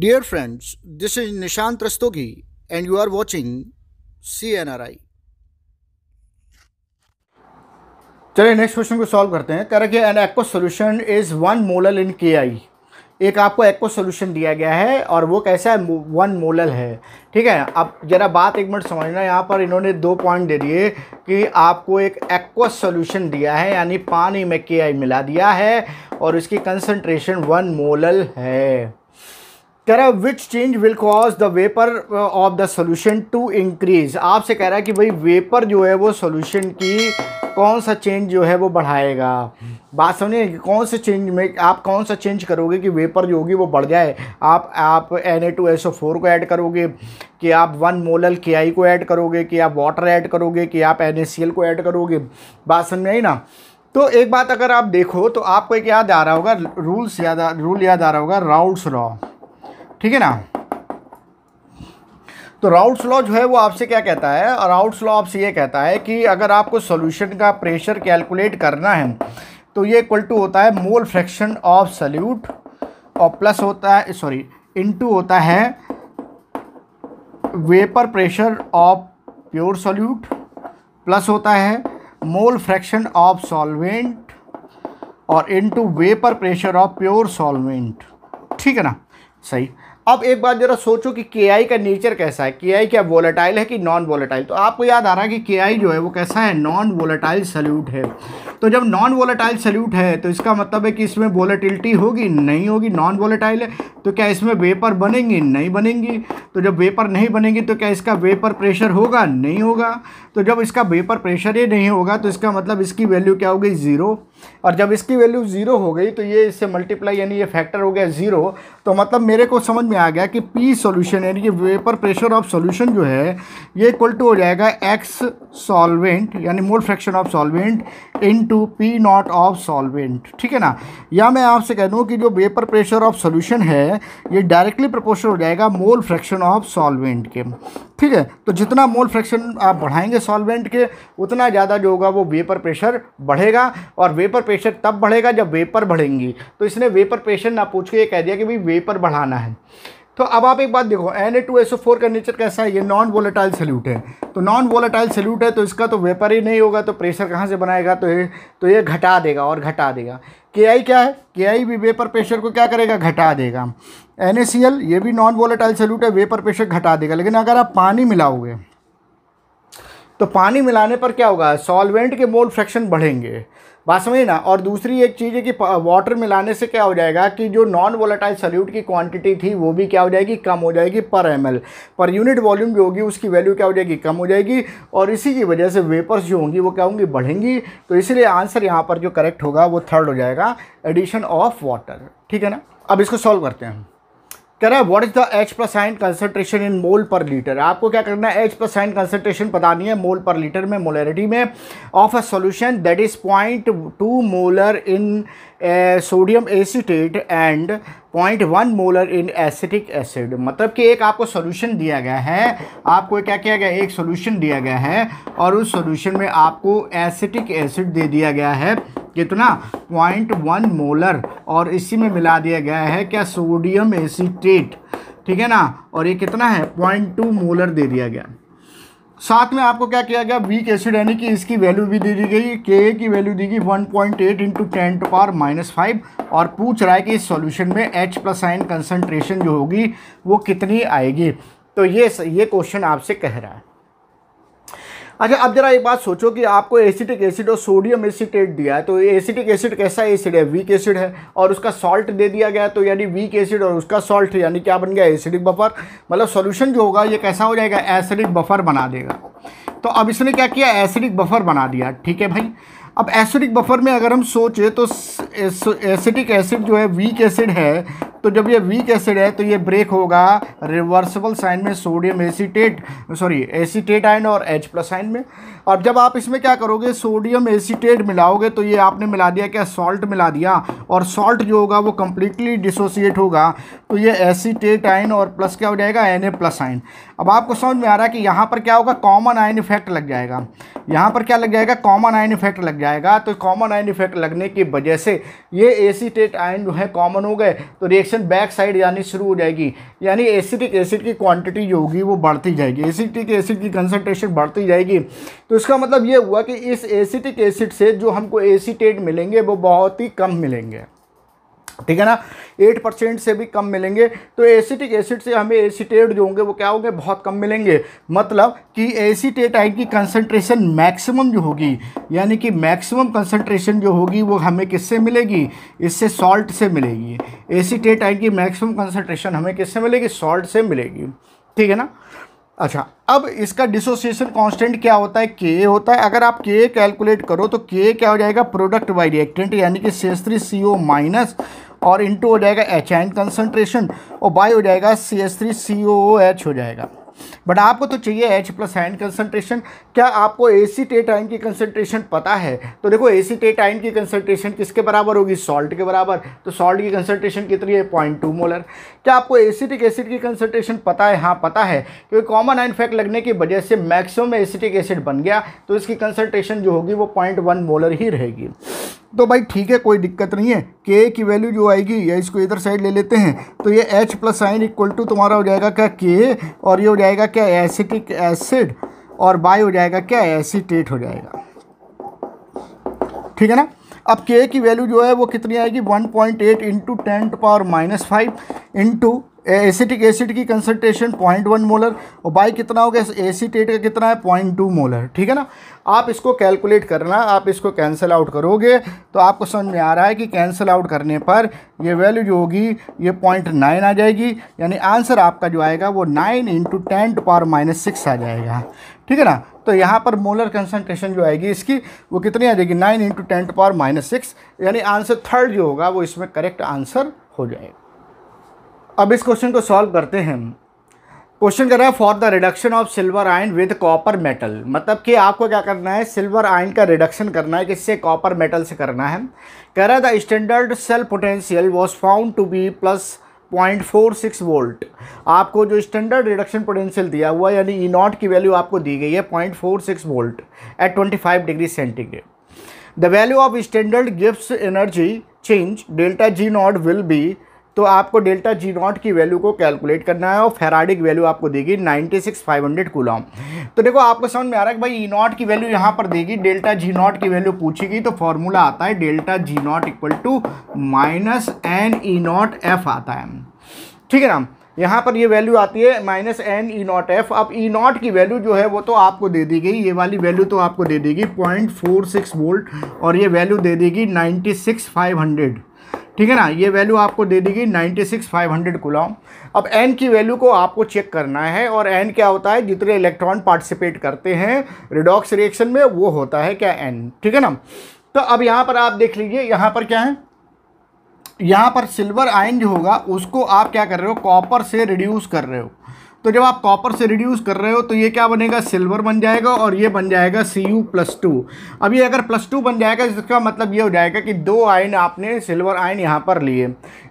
Dear friends, this is Nishant Rastogi and you are watching CNRI. चलिए next question को solve करते हैं कह रहे an aqueous solution is one molal in K I एक आपको एक्व सोल्यूशन दिया गया है और वो कैसा है वन मोलल है ठीक है अब ज़रा बात एक मिनट समझना यहाँ पर इन्होंने दो पॉइंट दे दिए कि आपको एक एक्व सोल्यूशन दिया है यानी पानी में के आई मिला दिया है और इसकी कंसनट्रेशन वन मोलल है कह रहा है which change will cause the vapour of the solution to increase आपसे कह रहा है कि भाई वेपर जो है वो सोल्यूशन की कौन सा चेंज जो है वो बढ़ाएगा बात समझिए कौन से चेंज में आप कौन सा चेंज करोगे कि वेपर जो होगी वो बढ़ जाए आप आप N A two S O four को ऐड करोगे कि आप वन मोलल के आई को ऐड करोगे कि आप वाटर ऐड करोगे कि आप एन ए सी एल को ऐड करोगे बात समझ आई ना तो एक बात अगर आप देखो तो आपको एक याद आ रहा होगा रूल्स याद आ, रूल याद आ रहा होगा राउल्स रॉ ठीक है ना तो राउट्स लॉ जो है वो आपसे क्या कहता है राउट्स लॉ आपसे ये कहता है कि अगर आपको सोल्यूशन का प्रेशर कैलकुलेट करना है तो ये इक्वल टू होता है मोल फ्रैक्शन ऑफ सल्यूट और प्लस होता है सॉरी इनटू होता है vapour pressure of pure solute plus होता है मोल फ्रैक्शन ऑफ सॉल्वेंट और into vapour pressure of pure solvent ठीक है ना सही अब एक बार जरा सोचो कि के आई का नेचर कैसा है के आई क्या वोलेटाइल है कि नॉन वोलेटाइल तो आपको याद आ रहा है कि के आई जो है वो कैसा है नॉन वोलेटाइल सल्यूट है तो जब नॉन वोलेटाइल सल्यूट है तो इसका मतलब है कि इसमें वोलेटिलिटी होगी नहीं होगी नॉन वोलेटाइल है तो क्या इसमें वेपर बनेंगी नहीं बनेंगी तो जब वेपर नहीं बनेंगी तो क्या इसका वेपर प्रेशर होगा नहीं होगा तो जब इसका वेपर प्रेशर ही नहीं होगा तो इसका मतलब इसकी वैल्यू क्या होगी ज़ीरो और जब इसकी वैल्यू ज़ीरो हो गई तो ये इससे मल्टीप्लाई यानी ये फैक्टर हो गया ज़ीरो तो मतलब मेरे को समझ में में आ गया कि पी सॉल्यूशन यानी कि वेपर प्रेशर ऑफ सॉल्यूशन जो है ये इक्वल टू हो जाएगा एक्स सॉल्वेंट यानी mole fraction of solvent into P not of solvent ठीक है ना या मैं आपसे कह दूँ कि जो वेपर प्रेशर ऑफ सॉल्यूशन है ये डायरेक्टली प्रपोर्शनल हो जाएगा मोल फ्रैक्शन ऑफ सॉल्वेंट के ठीक है तो जितना मोल फ्रैक्शन आप बढ़ाएंगे सॉल्वेंट के उतना ज़्यादा जो होगा वो वेपर प्रेशर बढ़ेगा और वेपर प्रेशर तब बढ़ेगा जब वेपर बढ़ेंगी तो इसने वेपर प्रेशर ना पूछ के ये कह दिया कि भाई वेपर बढ़ाना है तो अब आप एक बात देखो एन का नेचर कैसा है ये नॉन वोलेटाइल सल्यूट है तो नॉन वोलेटाइल सल्यूट है तो इसका तो वेपर ही नहीं होगा तो प्रेशर कहाँ से बनाएगा तो ये तो ये घटा देगा और घटा देगा के क्या है के भी वेपर प्रेशर को क्या करेगा घटा देगा एन ये भी नॉन वोलेटाइल सल्यूट है वेपर प्रेशर घटा देगा लेकिन अगर आप पानी मिलाओगे तो पानी मिलाने पर क्या होगा सॉल्वेंट के मोल फ्रैक्शन बढ़ेंगे बात समझिए ना और दूसरी एक चीज़ है कि वाटर मिलाने से क्या हो जाएगा कि जो नॉन वोलेटाइल सल्यूट की क्वांटिटी थी वो भी क्या हो जाएगी कम हो जाएगी पर एम पर यूनिट वॉल्यूम जो होगी उसकी वैल्यू क्या हो जाएगी कम हो जाएगी और इसी की वजह से वेपर्स जो होंगी वो क्या होंगी बढ़ेंगी तो इसलिए आंसर यहाँ पर जो करेक्ट होगा वो थर्ड हो जाएगा एडिशन ऑफ वाटर ठीक है ना अब इसको सॉल्व करते हैं हम कह रहा है what is the H plus ion concentration in mole per litre आपको क्या करना है एच प्लस आइन कंसनट्रेशन पता नहीं है मोल पर लीटर में मोलरिटी में of a solution that is point two molar in sodium acetate and point one molar in acetic acid मतलब कि एक आपको सोल्यूशन दिया गया है आपको क्या किया गया एक सोल्यूशन दिया गया है और उस सोल्यूशन में आपको एसिटिक एसिड दे दिया गया है कितना पॉइंट वन मोलर और इसी में मिला दिया गया है क्या सोडियम एसिटेट ठीक है ना और ये कितना है पॉइंट टू मोलर दे दिया गया साथ में आपको क्या किया गया वीक एसिड यानी कि इसकी वैल्यू भी दे दी गई के की वैल्यू दी गई 1.8 point eight into ten to power minus five और पूछ रहा है कि इस सॉल्यूशन में H प्लस आइन कंसनट्रेशन जो होगी वो कितनी आएगी तो ये ये क्वेश्चन आपसे कह रहा है अच्छा अब जरा एक बात सोचो कि आपको एसिटिक एसिड और सोडियम एसिटेट दिया है तो एसिटिक एसिड कैसा एसिड है वीक एसिड है और उसका सॉल्ट दे दिया गया तो यानी वीक एसिड और उसका सॉल्ट यानी क्या बन गया एसिडिक बफर मतलब सोल्यूशन जो होगा ये कैसा हो जाएगा एसिडिक बफर बना देगा तो अब इसने क्या किया एसिडिक बफर बना दिया ठीक है भाई अब एसिडिक बफर में अगर हम सोचें तो एसिटिक एसिड जो है वीक एसिड है तो जब ये वीक एसिड है तो ये ब्रेक होगा रिवर्सिबल साइन में sodium acetate sorry acetate ion और एच प्लस साइन में और जब आप इसमें क्या करोगे सोडियम एसीटेट मिलाओगे तो ये आपने मिला दिया क्या सॉल्ट मिला दिया और सॉल्ट जो होगा वो कम्प्लीटली डिसोसिएट होगा तो ये एसीटेट आइन और प्लस क्या हो जाएगा एन ए प्लस आइन अब आपको समझ में आ रहा है कि यहाँ पर क्या होगा कॉमन आयन इफेक्ट लग जाएगा यहाँ पर क्या लग जाएगा कॉमन आयन इफेक्ट लग जाएगा जाएगा तो कॉमन आयन इफेक्ट लगने की वजह से ये एसीटेट आयन जो है कॉमन हो गए तो रिएक्शन बैक साइड जानी शुरू हो जाएगी यानी एसिटिक एसिड की क्वांटिटी जो होगी वो बढ़ती जाएगी एसिटिक एसिड की कंसनट्रेशन बढ़ती जाएगी तो इसका मतलब ये हुआ कि इस एसिटिक एसिड से जो हमको एसीटेट मिलेंगे वो बहुत ही कम मिलेंगे ठीक है ना एट परसेंट से भी कम मिलेंगे तो एसिटिक एसिड से हमें एसिटेट जो होंगे वो क्या होंगे बहुत कम मिलेंगे मतलब कि आई की कंसंट्रेशन मैक्सिमम जो होगी यानी कि मैक्सिमम कंसंट्रेशन जो होगी वो हमें किससे मिलेगी इससे सॉल्ट से मिलेगी आई की मैक्सिमम कंसनट्रेशन हमें किससे मिलेगी सॉल्ट से मिलेगी ठीक है ना अच्छा अब इसका डिसोसिएशन कांस्टेंट क्या होता है के होता है अगर आप के कैलकुलेट करो तो के क्या हो जाएगा प्रोडक्ट बाई रिएक्टेंट यानी कि सेस थ्री सी ओ माइनस और इंटू हो जाएगा एच एन कंसनट्रेशन और बाई हो जाएगा C S three C O O H हो जाएगा बट आपको तो चाहिए एच प्लस एन कंसनट्रेशन क्या आपको ए सी टेट आइन की कंसनट्रेशन पता है तो देखो टेट आइन की कंसनट्रेशन किसके बराबर होगी सॉल्ट के बराबर तो सॉल्ट की कंसनट्रेशन कितनी है पॉइंट टू मोलर क्या आपको एसिटिक एसिड की कंसनट्रेशन पता है हाँ पता है क्योंकि कॉमन आइन फैक्ट लगने की वजह से मैक्सिमम एसिटिक एसिड बन गया तो इसकी कंसनट्रेशन जो होगी वो पॉइंट वन मोलर ही रहेगी तो भाई ठीक है कोई दिक्कत नहीं है के की वैल्यू जो आएगी या इसको इधर साइड ले लेते हैं तो ये H plus sign equal to तुम्हारा हो जाएगा क्या के और ये हो जाएगा क्या एसिटिक एसिड और बाय हो जाएगा क्या एसिटेट हो जाएगा ठीक है ना अब के की वैल्यू जो है वो कितनी आएगी 1.8 point eight into ten power minus five into acetic acid की कंसनट्रेशन पॉइंट वन मोलर और बाई कितना हो गया एसीटेट का कितना है पॉइंट टू मोलर ठीक है ना आप इसको कैलकुलेट करना आप इसको कैंसिल आउट करोगे तो आपको समझ में आ रहा है कि कैंसिल आउट करने पर ये वैल्यू जो होगी ये पॉइंट नाइन आ जाएगी यानी आंसर आपका जो आएगा वो nine into ten to power minus six आ जाएगा ठीक है ना तो यहाँ पर मोलर कंसनट्रेशन जो आएगी इसकी वो कितनी आ जाएगी nine into ten to power minus six यानी आंसर थर्ड जो होगा वो इसमें करेक्ट आंसर हो जाएगा अब इस क्वेश्चन को सॉल्व करते हैं क्वेश्चन कर रहा है for the reduction of silver ion with copper metal मतलब कि आपको क्या करना है सिल्वर आयन का रिडक्शन करना है किससे कॉपर मेटल से करना है कह रहा है the standard cell potential was found to be plus point four six volt आपको जो स्टैंडर्ड रिडक्शन पोटेंशियल दिया हुआ यानी ई e नॉट की वैल्यू आपको दी गई है point four six volt at twenty five degree centigrade the value of standard gives energy change delta G not will be तो आपको डेल्टा जी नॉट की वैल्यू को कैलकुलेट करना है और फेराडिक वैल्यू आपको देगी ninety six five hundred coulomb तो देखो आपको समझ में आ रहा है कि भाई ई e नॉट की वैल्यू यहाँ पर देगी डेल्टा जी नॉट की वैल्यू पूछेगी तो फॉर्मूला आता है delta G not equal to minus N E e not F आता है ठीक है ना यहाँ पर ये वैल्यू आती है minus N E e not F अब ई नॉट की वैल्यू जो है वो तो आपको दे दी गई ये वाली वैल्यू तो आपको दे देगी पॉइंट फोर सिक्स वोल्ट और ये वैल्यू दे देगी नाइन्टी सिक्स फाइव हंड्रेड ठीक है ना ये वैल्यू आपको दे देगी गई ninety six five hundred coulomb अब एन की वैल्यू को आपको चेक करना है और एन क्या होता है जितने इलेक्ट्रॉन पार्टिसिपेट करते हैं रिडॉक्स रिएक्शन में वो होता है क्या एन ठीक है ना तो अब यहाँ पर आप देख लीजिए यहाँ पर क्या है यहाँ पर सिल्वर आयन जो होगा उसको आप क्या कर रहे हो कॉपर से रिड्यूस कर रहे हो तो जब आप कॉपर से रिड्यूस कर रहे हो तो ये क्या बनेगा सिल्वर बन जाएगा और ये बन जाएगा सी यू प्लस टू अब ये अगर प्लस टू बन जाएगा इसका मतलब ये हो जाएगा कि दो आयन आपने सिल्वर आयन यहाँ पर लिए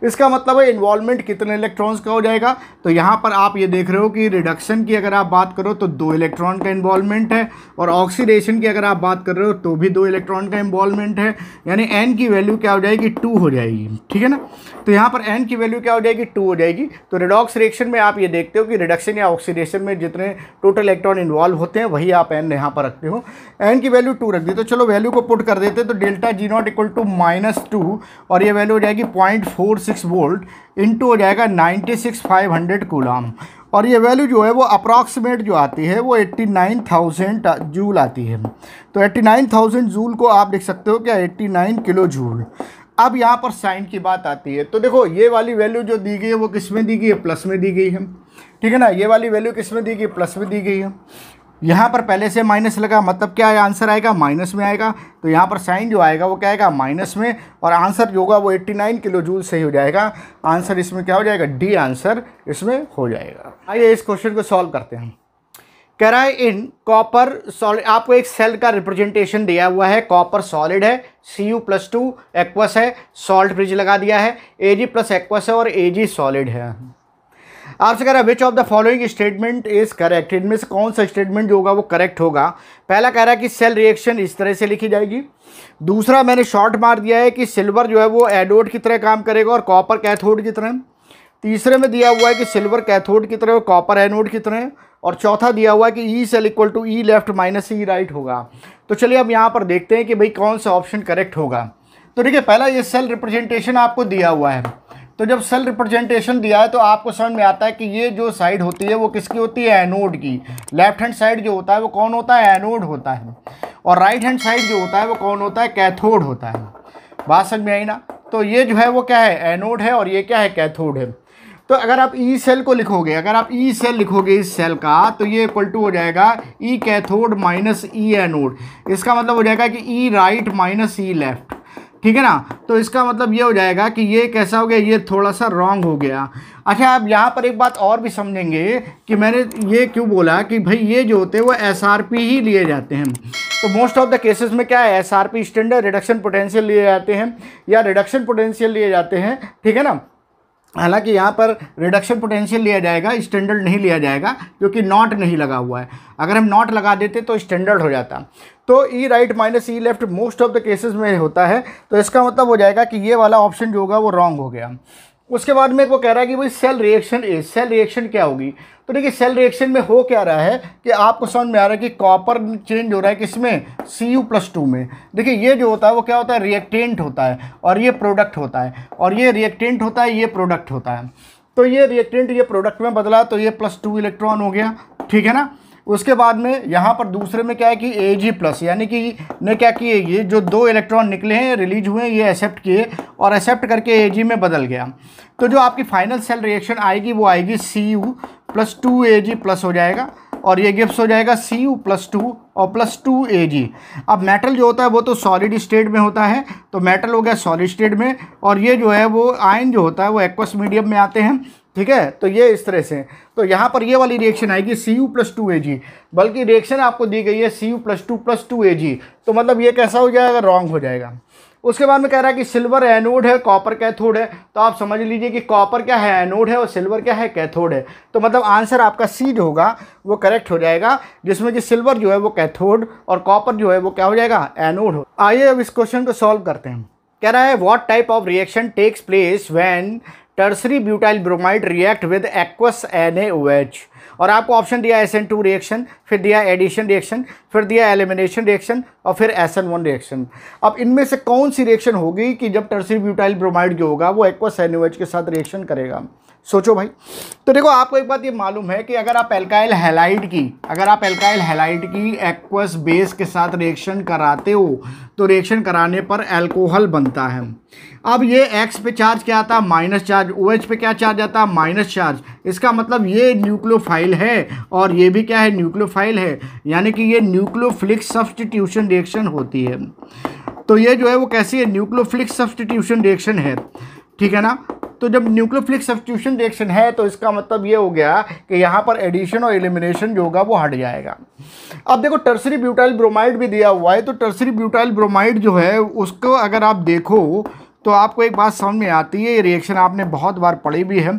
इसका मतलब है इन्वॉल्वमेंट कितने इलेक्ट्रॉन्स का हो जाएगा तो यहाँ पर आप ये देख रहे हो कि रिडक्शन की अगर आप बात करो तो दो इलेक्ट्रॉन का इन्वॉल्वमेंट है और ऑक्सीडेशन की अगर आप बात कर रहे हो तो भी दो इलेक्ट्रॉन का इन्वॉल्वमेंट है यानी एन की वैल्यू क्या हो जाएगी टू हो जाएगी ठीक है ना तो यहाँ पर एन की वैल्यू क्या हो जाएगी टू हो जाएगी तो रिडॉक्स रिएक्शन में आप ये देखते हो कि रिडक्शन रिएक्शन या ऑक्सीडेशन में जितने टोटल इलेक्ट्रॉन इन्वॉल्व होते हैं वही आप एन यहाँ पर रखते हो एन की वैल्यू टू रख दी तो चलो वैल्यू को पुट कर देते तो delta G not equal to minus two और ये वैल्यू हो जाएगी point four six volt into हो जाएगा ninety six five hundred coulomb और ये वैल्यू जो है वो अप्रॉक्सीमेट जो आती है वो एट्टी नाइन थाउजेंड जूल आती है तो एट्टी नाइन थाउजेंड जूल को आप देख सकते हो क्या एट्टी नाइन किलो जूल अब यहाँ पर साइन की बात आती है तो देखो ये वाली वैल्यू जो दी गई है वो किस में दी गई है प्लस में दी गई है ठीक है ना ये वाली वैल्यू किस में दी गई प्लस में दी गई है यहाँ पर पहले से माइनस लगा मतलब क्या है आंसर आएगा माइनस में आएगा तो यहाँ पर साइन जो आएगा वो क्या आएगा माइनस में और आंसर जो होगा वो 89 किलो जूल सही हो जाएगा आंसर इसमें क्या हो जाएगा डी आंसर इसमें हो जाएगा आइए इस क्वेश्चन को सॉल्व करते हैं कह रहा है इन कॉपर सॉलिड आपको एक सेल का रिप्रेजेंटेशन दिया हुआ है कॉपर सॉलिड है C U plus two aqueous है सॉल्ट ब्रिज लगा दिया है ए जी प्लस एक्वस है और ए जी सॉलिड है आपसे कह रहा है which of the following statement is correct इनमें से कौन सा स्टेटमेंट जो होगा वो करेक्ट होगा पहला कह रहा है कि सेल रिएक्शन इस तरह से लिखी जाएगी दूसरा मैंने शॉर्ट मार दिया है कि सिल्वर जो है वो एडोड की तरह काम करेगा और कॉपर कैथोड की तरह तीसरे में दिया हुआ है कि सिल्वर कैथोड की तरह और कॉपर एनोड की तरह और चौथा दिया हुआ है कि E cell equal to E left minus E right होगा तो चलिए अब यहाँ पर देखते हैं कि भाई कौन सा ऑप्शन करेक्ट होगा तो ठीक है पहला ये सेल रिप्रेजेंटेशन आपको दिया हुआ है तो जब सेल रिप्रेजेंटेशन दिया है तो आपको समझ में आता है कि ये जो साइड होती है वो किसकी होती है एनोड की लेफ्ट हैंड साइड जो होता है वो कौन होता है एनोड होता है और राइट हैंड साइड जो होता है वो कौन होता है कैथोड होता है बात समझ में आई ना तो ये जो है वो क्या है एनोड है और ये क्या है कैथोड है तो अगर आप ई e सेल को लिखोगे अगर आप ई e सेल लिखोगे इस सेल का तो ये इक्वल टू हो जाएगा E cathode minus E anode इसका मतलब हो जाएगा कि E right minus E left ठीक है ना तो इसका मतलब ये हो जाएगा कि ये कैसा हो गया ये थोड़ा सा रॉन्ग हो गया अच्छा आप यहाँ पर एक बात और भी समझेंगे कि मैंने ये क्यों बोला कि भाई ये जो होते हैं वो एस ही लिए जाते हैं तो मोस्ट ऑफ द केसेस में क्या है S R standard reduction potential लिए जाते हैं या रिडक्शन पोटेंशियल लिए जाते हैं ठीक है ना हालांकि यहाँ पर रिडक्शन पोटेंशियल लिया जाएगा स्टैंडर्ड नहीं लिया जाएगा क्योंकि नॉट नहीं लगा हुआ है अगर हम नॉट लगा देते तो स्टैंडर्ड हो जाता तो E right minus E left most of the cases में होता है तो इसका मतलब हो जाएगा कि ये वाला ऑप्शन जो होगा वो रॉन्ग हो गया उसके बाद में वो कह रहा है कि भाई cell reaction a cell reaction क्या होगी तो देखिए सेल रिएक्शन में हो क्या रहा है कि आपको समझ में आ रहा है कि कॉपर चेंज हो रहा है किसमें सी यू प्लस टू में देखिए ये जो होता है वो क्या होता है रिएक्टेंट होता है और ये प्रोडक्ट होता है और ये रिएक्टेंट होता है ये प्रोडक्ट होता है तो ये रिएक्टेंट ये प्रोडक्ट में बदला तो ये प्लस टू इलेक्ट्रॉन हो गया ठीक है ना उसके बाद में यहाँ पर दूसरे में क्या है कि ए जी प्लस यानी कि ने क्या किए ये जो दो इलेक्ट्रॉन निकले हैं रिलीज हुए हैं ये एक्सेप्ट किए और एक्सेप्ट करके ए जी में बदल गया तो जो आपकी फाइनल सेल रिएक्शन आएगी वो आएगी C U plus two A G plus हो जाएगा और ये गिप्स हो जाएगा सी यू प्लस टू और प्लस टू ए जी अब मेटल जो होता है वो तो सॉलिड स्टेट में होता है तो मेटल हो गया सॉलिड स्टेट में और ये जो है वो आयन जो होता है वो एक्वस मीडियम में आते हैं ठीक है तो ये इस तरह से तो यहाँ पर ये वाली रिएक्शन आएगी C U plus two A G बल्कि रिएक्शन आपको दी गई है C U plus two plus two A G तो मतलब ये कैसा हो जाएगा रॉन्ग हो जाएगा उसके बाद में कह रहा है कि सिल्वर एनोड है कॉपर कैथोड है तो आप समझ लीजिए कि कॉपर क्या है एनोड है और सिल्वर क्या है कैथोड है तो मतलब आंसर आपका सी जो होगा वो करेक्ट हो जाएगा जिसमें कि सिल्वर जो है वो कैथोड और कॉपर जो है वो क्या हो जाएगा एनोड हो आइए अब इस क्वेश्चन को सॉल्व करते हैं कह रहा है what type of reaction takes place when tertiary butyl bromide react with aqueous N और आपको ऑप्शन दिया एस एन टू रिएक्शन फिर दिया एडिशन रिएक्शन फिर दिया एलिमिनेशन रिएक्शन और फिर एस एन वन रिएक्शन अब इनमें से कौन सी रिएक्शन होगी कि जब टर्सरी ब्यूटाइल ब्रोमाइड जो होगा वो एक्वस एन के साथ रिएक्शन करेगा सोचो भाई तो देखो आपको एक बात ये मालूम है कि अगर आप एल्काइल हेलाइड की अगर आप एल्काइल हेलाइड की एक्वस बेस के साथ रिएक्शन कराते हो तो रिएक्शन कराने पर एल्कोहल बनता है अब ये एक्स पे चार्ज क्या आता है माइनस चार्ज ओ OH पे क्या चार्ज आता है माइनस चार्ज इसका मतलब ये न्यूक्लियोफाइल है और ये भी क्या है न्यूक्लियोफाइल है यानी कि ये न्यूक्लोफ्लिक्स सब्सटीट्यूशन रिएक्शन होती है तो ये जो है वो कैसी है न्यूक्लोफ्लिक्स सब्सटीट्यूशन रिएक्शन है ठीक है ना तो जब न्यूक्लियोफिलिक सब्सिट्यूशन रिएक्शन है तो इसका मतलब ये हो गया कि यहाँ पर एडिशन और एलिमिनेशन जो होगा वो हट जाएगा अब देखो टर्सरी ब्यूटाइल ब्रोमाइड भी दिया हुआ है तो टर्सरी ब्यूटाइल ब्रोमाइड जो है उसको अगर आप देखो तो आपको एक बात समझ में आती है ये रिएक्शन आपने बहुत बार पढ़ी भी है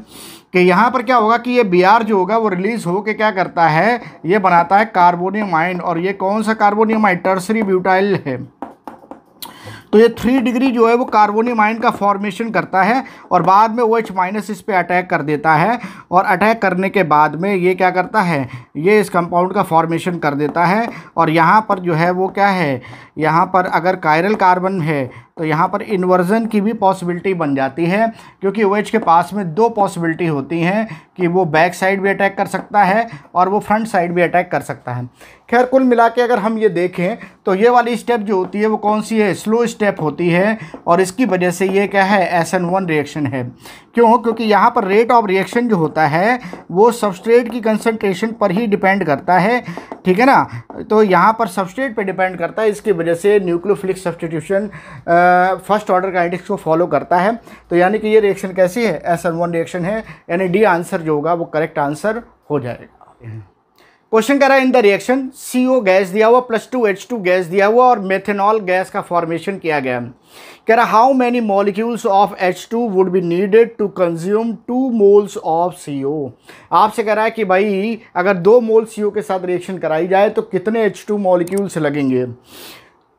कि यहाँ पर क्या होगा कि ये बी जो होगा वो रिलीज़ हो के क्या करता है ये बनाता है कार्बोनियम आइन और ये कौन सा कार्बोनियम आइन टर्सरी ब्यूटाइल है तो ये थ्री डिग्री जो है वो कार्बोनियम आयन का फॉर्मेशन करता है और बाद में ओ एच माइनस इस पर अटैक कर देता है और अटैक करने के बाद में ये क्या करता है ये इस कंपाउंड का फॉर्मेशन कर देता है और यहाँ पर जो है वो क्या है यहाँ पर अगर कायरल कार्बन है तो यहाँ पर इन्वर्जन की भी पॉसिबिलिटी बन जाती है क्योंकि ओ OH एच के पास में दो पॉसिबिलिटी होती हैं कि वो बैक साइड भी अटैक कर सकता है और वो फ्रंट साइड भी अटैक कर सकता है खैर कुल मिला के अगर हम ये देखें तो ये वाली स्टेप जो होती है वो कौन सी है स्लो स्टेप होती है और इसकी वजह से ये क्या है एस एन वन रिएक्शन है क्यों क्योंकि यहाँ पर रेट ऑफ रिएक्शन जो होता है वो सबस्ट्रेट की कंसनट्रेशन पर ही डिपेंड करता है ठीक है ना तो यहाँ पर सबस्ट्रेट पे डिपेंड करता है इसकी वजह से nucleophilic substitution first order kinetics को फॉलो करता है तो यानी कि ये रिएक्शन कैसी है एस एन वन रिएक्शन है यानी डी आंसर जो होगा वो करेक्ट आंसर हो जाएगा क्वेश्चन कह रहा है in the reaction C O gas दिया हुआ plus two H two gas दिया हुआ और मेथेनॉल गैस का फॉर्मेशन किया गया कह रहा how many molecules of H two would be needed to consume two moles of C O आपसे कह रहा है कि भाई अगर दो मोल सी ओ के साथ रिएक्शन कराई जाए तो कितने एच टू मॉलिक्यूल्स लगेंगे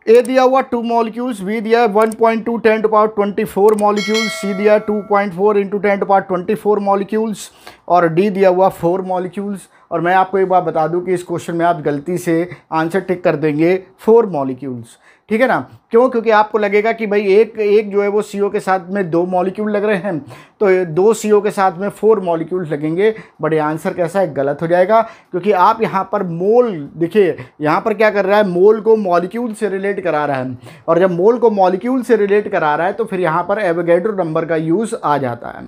ए दिया हुआ टू मॉलिक्यूल्स बी दिया one point two tenth power twenty four molecules C दिया two point four into tenth power twenty four molecules और डी दिया हुआ फोर मॉलिक्यूल्स और मैं आपको एक बार बता दूं कि इस क्वेश्चन में आप गलती से आंसर टिक कर देंगे फोर मॉलिक्यूल्स ठीक है ना क्यों क्योंकि आपको लगेगा कि भाई एक एक जो है वो सी के साथ में दो मॉलिक्यूल लग रहे हैं तो दो सी के साथ में फोर मॉलिक्यूल लगेंगे बट ये आंसर कैसा है गलत हो जाएगा क्योंकि आप यहाँ पर मोल देखिए यहाँ पर क्या कर रहा है मोल को मॉलिक्यूल से रिलेट करा रहा है और जब मोल को मॉलिक्यूल से रिलेट करा रहा है तो फिर यहाँ पर एवोगेड्रो नंबर का यूज़ आ जाता है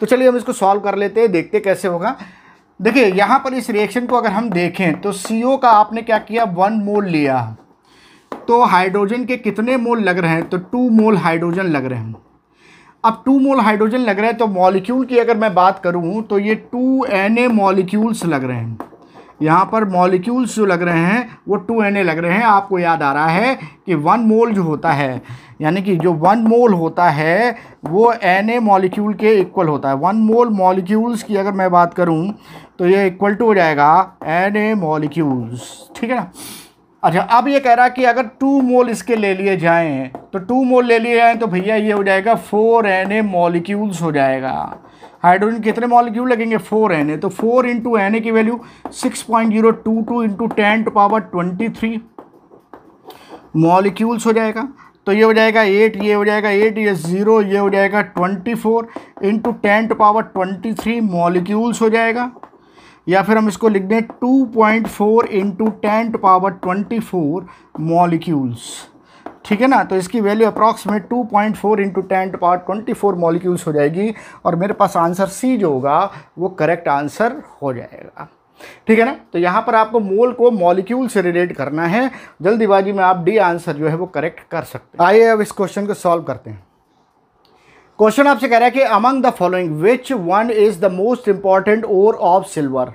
तो चलिए हम इसको सॉल्व कर लेते हैं देखते कैसे होगा देखिए यहाँ पर इस रिएक्शन को अगर हम देखें तो सी का आपने क्या किया वन मोल लिया तो हाइड्रोजन के कितने मोल लग रहे हैं तो टू मोल हाइड्रोजन लग रहे हैं अब टू मोल हाइड्रोजन लग रहे हैं तो मॉलिक्यूल की अगर मैं बात करूँ तो ये टू एन ए मॉलिक्यूल्स लग रहे हैं यहाँ पर मॉलिक्यूल्स जो लग रहे हैं वो टू एन ए लग रहे हैं आपको याद आ रहा है कि वन मोल जो होता है यानी कि जो वन मोल होता है वो एन ए मॉलिक्यूल के इक्वल होता है वन मोल मॉलिक्यूल्स की अगर मैं बात करूँ तो ये इक्वल टू हो जाएगा एन ए मॉलिक्यूल्स ठीक है ना अच्छा अब ये कह रहा है कि अगर टू मोल इसके ले लिए जाएं तो टू मोल ले लिए जाएं तो भैया ये हो जाएगा फोर एन ए मॉलिक्यूल्स हो जाएगा हाइड्रोजन कितने मॉलिक्यूल लगेंगे फोर एन ए तो फोर इंटू एन ए की value six point zero two two into ten to power twenty three molecules हो जाएगा तो ये हो जाएगा एट ये हो जाएगा एट ये ज़ीरो ये हो जाएगा twenty four into ten to power twenty three molecules हो जाएगा या फिर हम इसको लिख दें two point four into ten to power twenty four molecules ठीक है ना तो इसकी value approximate 2.4 point four into ten power twenty four molecules हो जाएगी और मेरे पास आंसर सी जो होगा वो करेक्ट आंसर हो जाएगा ठीक है ना तो यहाँ पर आपको मोल को मॉलिक्यूल से रिलेट करना है जल्दीबाजी में आप डी आंसर जो है वो करेक्ट कर सकते हैं आइए अब इस क्वेश्चन को सॉल्व करते हैं क्वेश्चन आपसे कह रहा है कि among the following which one is the most important ore of silver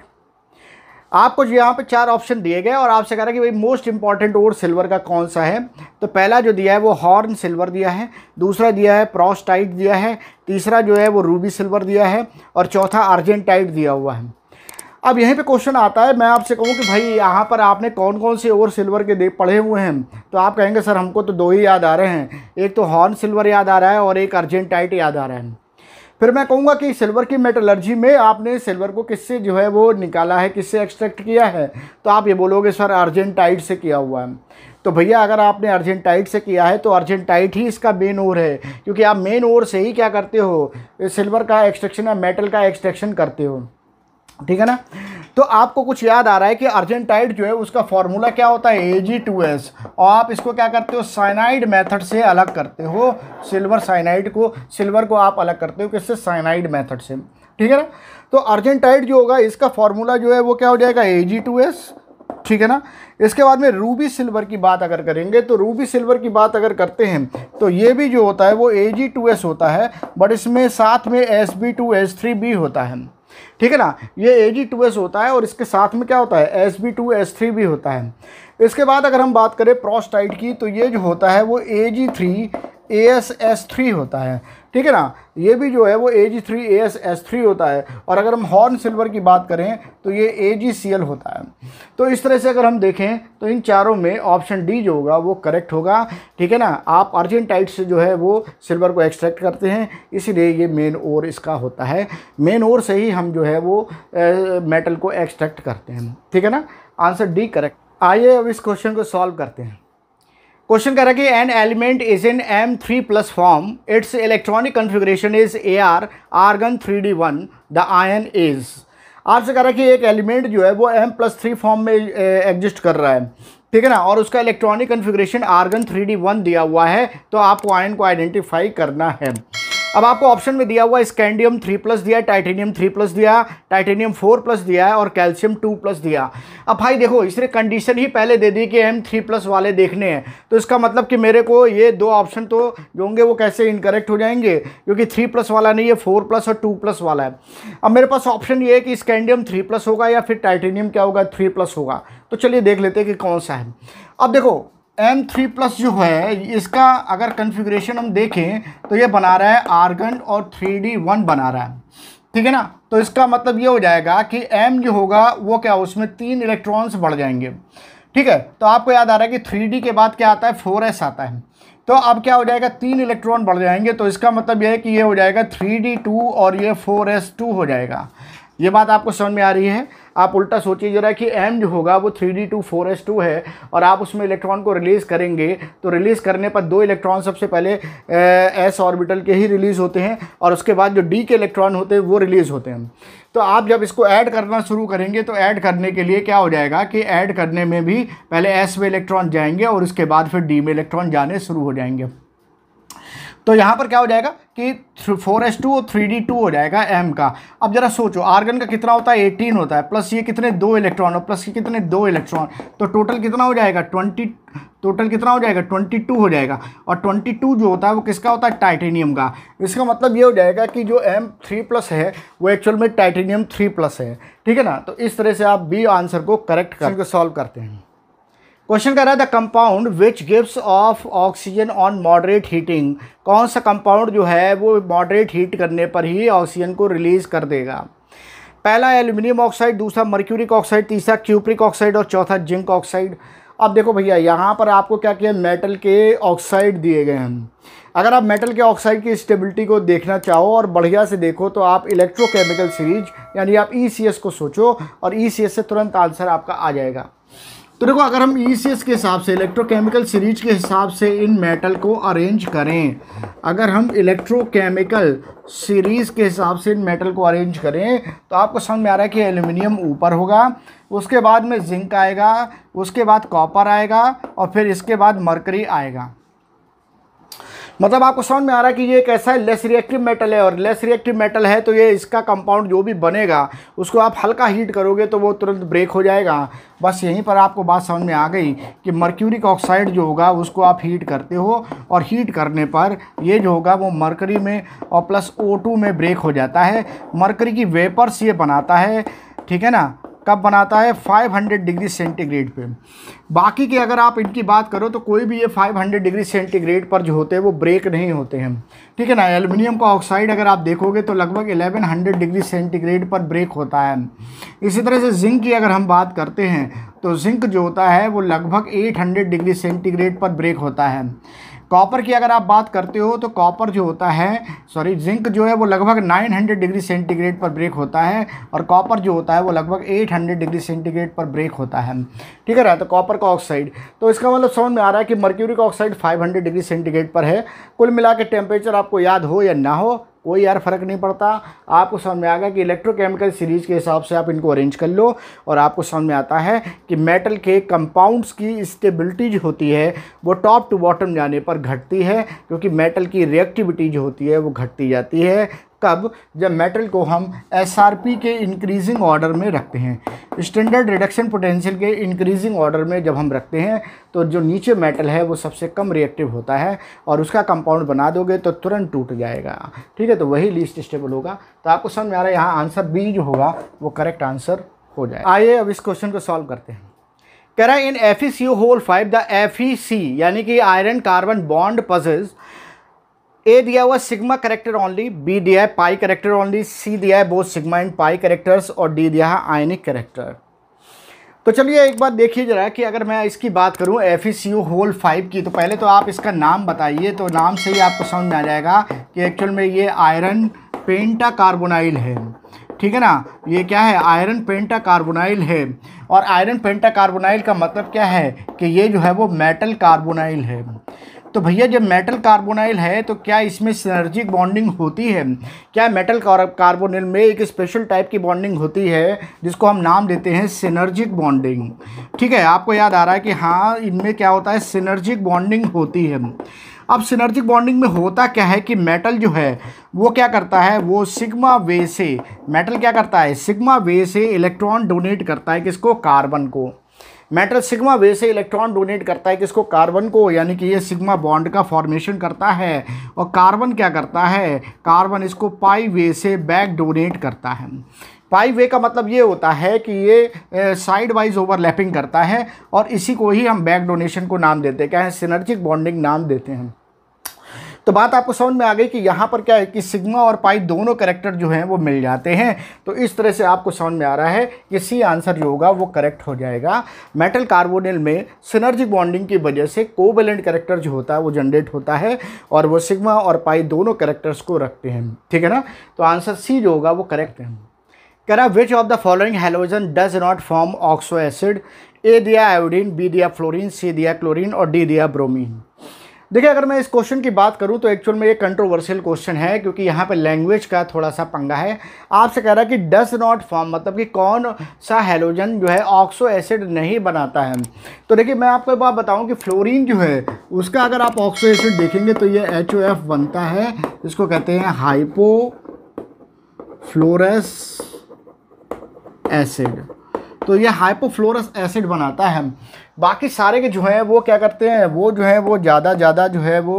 आपको जो यहाँ पे चार ऑप्शन दिए गए और आपसे कह रहा है कि भाई मोस्ट इंपॉर्टेंट ओर सिल्वर का कौन सा है तो पहला जो दिया है वो हॉर्न सिल्वर दिया है दूसरा दिया है प्रॉस्टाइट दिया है तीसरा जो है वो रूबी सिल्वर दिया है और चौथा अर्जेंटाइट दिया हुआ है अब यहीं पे क्वेश्चन आता है मैं आपसे कहूँ कि भाई यहाँ पर आपने कौन कौन से और सिल्वर के दे पढ़े हुए हैं तो आप कहेंगे सर हमको तो दो ही याद आ रहे हैं एक तो हॉर्न सिल्वर याद आ रहा है और एक अर्जेंटाइट याद आ रहा है फिर मैं कहूँगा कि सिल्वर की मेटलर्जी में आपने सिल्वर को किससे जो है वो निकाला है किससे एक्सट्रैक्ट किया है तो आप ये बोलोगे सर अर्जेंटाइट से किया हुआ है तो भैया अगर आपने अर्जेंटाइट से किया है तो अर्जेंटाइट ही इसका मेन ओर है क्योंकि आप मेन ओर से ही क्या करते हो सिल्वर का एक्सट्रैक्शन या मेटल का एक्सट्रैक्शन करते हो ठीक है ना तो आपको कुछ याद आ रहा है कि अर्जेंटाइड जो है उसका फॉर्मूला क्या होता है ए जी टू एस और आप इसको क्या करते हो साइनाइड मेथड से अलग करते हो सिल्वर साइनाइड को सिल्वर को आप अलग करते हो किससे साइनाइड मेथड से ठीक है ना तो अर्जेंटाइड जो होगा इसका फॉर्मूला जो है वो क्या हो जाएगा ए जी टू एस ठीक है ना इसके बाद में रूबी सिल्वर की बात अगर करेंगे तो रूबी सिल्वर की बात अगर करते हैं तो ये भी जो होता है वो ए जी टू एस होता है बट इसमें साथ में S B two S three बी होता है ठीक है ना ये ए जी टू एस होता है और इसके साथ में क्या होता है S B two S three भी होता है इसके बाद अगर हम बात करें प्रोस्टाइट की तो ये जो होता है वो A G three A S S three होता है ठीक है ना ये भी जो है वो A G three A S S three होता है और अगर हम हॉर्न सिल्वर की बात करें तो ये ए जी सी एल होता है तो इस तरह से अगर हम देखें तो इन चारों में ऑप्शन डी जो होगा वो करेक्ट होगा ठीक है ना आप अर्जेंटाइट से जो है वो सिल्वर को एक्सट्रैक्ट करते हैं इसीलिए ये मेन ओर इसका होता है मेन ओर से ही हम जो है वो ए, मेटल को एक्सट्रैक्ट करते हैं ठीक है ना आंसर डी करेक्ट आइए अब इस क्वेश्चन को सॉल्व करते हैं क्वेश्चन कह रहा है कि an element is in M three plus form its electronic configuration is A R argon three D one the ion is आपसे कह रहा है कि एक एलिमेंट जो है वो एम प्लस थ्री फॉर्म में एग्जिस्ट कर रहा है ठीक है ना और उसका electronic configuration argon three D one दिया हुआ है तो आपको आयन को आइडेंटिफाई करना है अब आपको ऑप्शन में दिया हुआ स्कैंडियम थ्री प्लस दिया है टाइटेनियम थ्री प्लस दिया टाइटेनियम फोर प्लस दिया है और कैल्शियम टू प्लस दिया अब भाई देखो इसने कंडीशन ही पहले दे दी कि एम थ्री प्लस वाले देखने हैं तो इसका मतलब कि मेरे को ये दो ऑप्शन तो जो होंगे वो कैसे इनकरेक्ट हो जाएंगे क्योंकि थ्री प्लस वाला नहीं है फोर प्लस और टू प्लस वाला है अब मेरे पास ऑप्शन ये है कि स्कैंडियम थ्री प्लस होगा या फिर टाइटेनियम क्या होगा थ्री प्लस होगा तो चलिए देख लेते हैं कि कौन सा है अब देखो एम थ्री प्लस जो है इसका अगर कन्फिग्रेशन हम देखें तो ये बना रहा है आर्गन और थ्री डी वन बना रहा है ठीक है ना तो इसका मतलब ये हो जाएगा कि एम जो होगा वो क्या उसमें तीन इलेक्ट्रॉन्स बढ़ जाएंगे ठीक है तो आपको याद आ रहा है कि थ्री डी के बाद क्या आता है फोर एस आता है तो अब क्या हो जाएगा तीन इलेक्ट्रॉन बढ़ जाएंगे तो इसका मतलब यह है कि ये हो जाएगा थ्री डी टू और ये फोर एस टू हो जाएगा ये बात आपको समझ में आ रही है आप उल्टा सोचिए ज़रा कि एम जो होगा वो three D two four S two है और आप उसमें इलेक्ट्रॉन को रिलीज़ करेंगे तो रिलीज़ करने पर दो इलेक्ट्रॉन सबसे पहले एस ऑर्बिटल के ही रिलीज़ होते हैं और उसके बाद जो डी के इलेक्ट्रॉन होते हैं वो रिलीज़ होते हैं तो आप जब इसको ऐड करना शुरू करेंगे तो ऐड करने के लिए क्या हो जाएगा कि ऐड करने में भी पहले एस में इलेक्ट्रॉन जाएंगे और उसके बाद फिर डी में इलेक्ट्रॉन जाने शुरू हो जाएंगे तो यहाँ पर क्या हो जाएगा कि फोर एस टू और थ्री डी टू हो जाएगा एम का अब जरा सोचो आर्गन का कितना होता है एटीन होता है प्लस ये कितने दो इलेक्ट्रॉन और प्लस ये कितने दो इलेक्ट्रॉन तो टोटल कितना हो जाएगा ट्वेंटी टोटल कितना हो जाएगा ट्वेंटी टू हो जाएगा और ट्वेंटी टू जो होता है वो किसका होता है टाइटेनियम का इसका मतलब ये हो जाएगा कि जो एम थ्री प्लस है वो एक्चुअल में टाइटेनियम थ्री प्लस है ठीक है ना तो इस तरह से आप बी आंसर को करेक्ट करके सॉल्व करते हैं क्वेश्चन कह रहा है the compound which gives off oxygen on moderate heating कौन सा कंपाउंड जो है वो मॉडरेट हीट करने पर ही ऑक्सीजन को रिलीज़ कर देगा पहला एल्यूमिनियम ऑक्साइड दूसरा मर्क्यूरिक ऑक्साइड तीसरा क्यूप्रिक ऑक्साइड और चौथा जिंक ऑक्साइड अब देखो भैया यहाँ पर आपको क्या किया मेटल के ऑक्साइड दिए गए हैं अगर आप मेटल के ऑक्साइड की स्टेबिलिटी को देखना चाहो और बढ़िया से देखो तो आप इलेक्ट्रोकेमिकल सीरीज यानी आप ई e को सोचो और ई e से तुरंत आंसर आपका आ जाएगा तो देखो अगर हम ई e के हिसाब से इलेक्ट्रोकेमिकल सीरीज के हिसाब से इन मेटल को अरेंज करें अगर हम इलेक्ट्रोकेमिकल सीरीज़ के हिसाब से इन मेटल को अरेंज करें तो आपको समझ में आ रहा है कि एल्यूमिनियम ऊपर होगा उसके बाद में जिंक आएगा उसके बाद कॉपर आएगा और फिर इसके बाद मरकरी आएगा मतलब आपको समझ में आ रहा है कि ये कैसा है लेस रिएक्टिव मेटल है और लेस रिएक्टिव मेटल है तो ये इसका कंपाउंड जो भी बनेगा उसको आप हल्का हीट करोगे तो वो तुरंत ब्रेक हो जाएगा बस यहीं पर आपको बात समझ में आ गई कि मर्क्यूरिक ऑक्साइड जो होगा उसको आप हीट करते हो और हीट करने पर ये जो होगा वो मरकरी में और प्लस ओ में ब्रेक हो जाता है मरकरी की वेपर्स ये बनाता है ठीक है ना कब बनाता है 500 डिग्री सेंटीग्रेड पे बाकी की अगर आप इनकी बात करो तो कोई भी ये 500 डिग्री सेंटीग्रेड पर जो होते हैं वो ब्रेक नहीं होते हैं ठीक है ना एल्युमिनियम का ऑक्साइड अगर आप देखोगे तो लगभग 1100 डिग्री सेंटीग्रेड पर ब्रेक होता है इसी तरह से जिंक की अगर हम बात करते हैं तो जिंक जो होता है वो लगभग एट डिग्री सेंटीग्रेड पर ब्रेक होता है कॉपर की अगर आप बात करते हो तो कॉपर जो होता है सॉरी जिंक जो है वो लगभग 900 डिग्री सेंटीग्रेड पर ब्रेक होता है और कॉपर जो होता है वो लगभग 800 डिग्री सेंटीग्रेड पर ब्रेक होता है ठीक है ना तो कॉपर का ऑक्साइड तो इसका मतलब समझ में आ रहा है कि मर्क्यूरी का ऑक्साइड 500 डिग्री सेंटीग्रेड पर है कुल मिला के टेम्परेचर आपको याद हो या ना हो कोई यार फ़र्क नहीं पड़ता आपको समझ में आ गया कि इलेक्ट्रोकेमिकल सीरीज़ के हिसाब से आप इनको अरेंज कर लो और आपको समझ में आता है कि मेटल के कंपाउंड्स की स्टेबिलिटी जो होती है वो टॉप टू बॉटम जाने पर घटती है क्योंकि मेटल की रिएक्टिविटी जो होती है वो घटती जाती है कब जब मेटल को हम एसआरपी के इंक्रीजिंग ऑर्डर में रखते हैं स्टैंडर्ड रिडक्शन पोटेंशियल के इंक्रीजिंग ऑर्डर में जब हम रखते हैं तो जो नीचे मेटल है वो सबसे कम रिएक्टिव होता है और उसका कंपाउंड बना दोगे तो तुरंत टूट जाएगा ठीक है तो वही लीस्ट स्टेबल होगा तो आपको समझ में आ रहा है यहाँ आंसर बी जो होगा वो करेक्ट आंसर हो जाए आइए अब इस क्वेश्चन को सॉल्व करते हैं कह रहा है in F whole five the F यानी कि iron carbon bond possesses A दिया हुआ सिग्मा करेक्टर ओनली बी दिया है पाई करेक्टर ओनली सी दिया है both sigma and pi characters और डी दिया है आयनिक करेक्टर तो चलिए एक बार देखिए जरा कि अगर मैं इसकी बात करूं F E C O whole five तो पहले तो आप इसका नाम बताइए तो नाम से ही आपको समझ में आ जाएगा कि एक्चुअल में ये आयरन पेंटा कार्बोनाइल है ठीक है ना ये क्या है आयरन पेंटा कार्बोनाइल है और आयरन पेंटा कार्बोनाइल का मतलब क्या है कि ये जो है वो मेटल कार्बोनाइल है तो भैया जब मेटल कार्बोनाइल है तो क्या इसमें सिनर्जिक बॉन्डिंग होती है क्या मेटल कार्बोनाइल में एक स्पेशल टाइप की बॉन्डिंग होती है जिसको हम नाम देते हैं सिनर्जिक बॉन्डिंग ठीक है आपको याद आ रहा है कि हाँ इनमें क्या होता है सिनर्जिक बॉन्डिंग होती है अब सिनर्जिक बॉन्डिंग में होता क्या है कि मेटल जो है वो क्या करता है वो सिग्मा वे से मेटल क्या करता है सिग्मा वे से इलेक्ट्रॉन डोनेट करता है किसको कार्बन को मेटल सिग्मा वे से इलेक्ट्रॉन डोनेट करता है किसको कार्बन को यानी कि ये सिग्मा बॉन्ड का फॉर्मेशन करता है और कार्बन क्या करता है कार्बन इसको पाई वे से बैक डोनेट करता है पाई वे का मतलब ये होता है कि ये साइड वाइज ओवरलैपिंग करता है और इसी को ही हम बैक डोनेशन को नाम देते हैं क्या है सिनर्जिक बॉन्डिंग नाम देते हैं तो बात आपको समझ में आ गई कि यहाँ पर क्या है कि सिग्मा और पाई दोनों करेक्टर जो हैं वो मिल जाते हैं तो इस तरह से आपको समझ में आ रहा है कि सी आंसर जो होगा वो करेक्ट हो जाएगा मेटल कार्बोनिल में सिनर्जिक बॉन्डिंग की वजह से कोवेलेंट करेक्टर जो होता है वो जनरेट होता है और वो सिग्मा और पाई दोनों करेक्टर्स को रखते हैं ठीक है ना तो आंसर सी जो होगा वो करेक्ट है कह रहा which of the following halogen does not form oxo acid A दिया आयोडीन बी दिया फ्लोरिन सी दिया क्लोरिन और डी दिया ब्रोमिन देखिए अगर मैं इस क्वेश्चन की बात करूँ तो एक्चुअल में ये कंट्रोवर्शियल क्वेश्चन है क्योंकि यहाँ पे लैंग्वेज का थोड़ा सा पंगा है आपसे कह रहा है कि डज नॉट फॉर्म मतलब कि कौन सा हेलोजन जो है ऑक्सो एसिड नहीं बनाता है तो देखिए मैं आपको एक बात बताऊँ कि फ्लोरीन जो है उसका अगर आप ऑक्सो एसिड देखेंगे तो ये एच बनता है इसको कहते हैं हाइपो फ्लोरस एसिड तो ये हाइपोफ्लोरस एसिड बनाता है बाकी सारे के जो हैं वो क्या करते हैं वो जो है वो ज़्यादा ज़्यादा जो है वो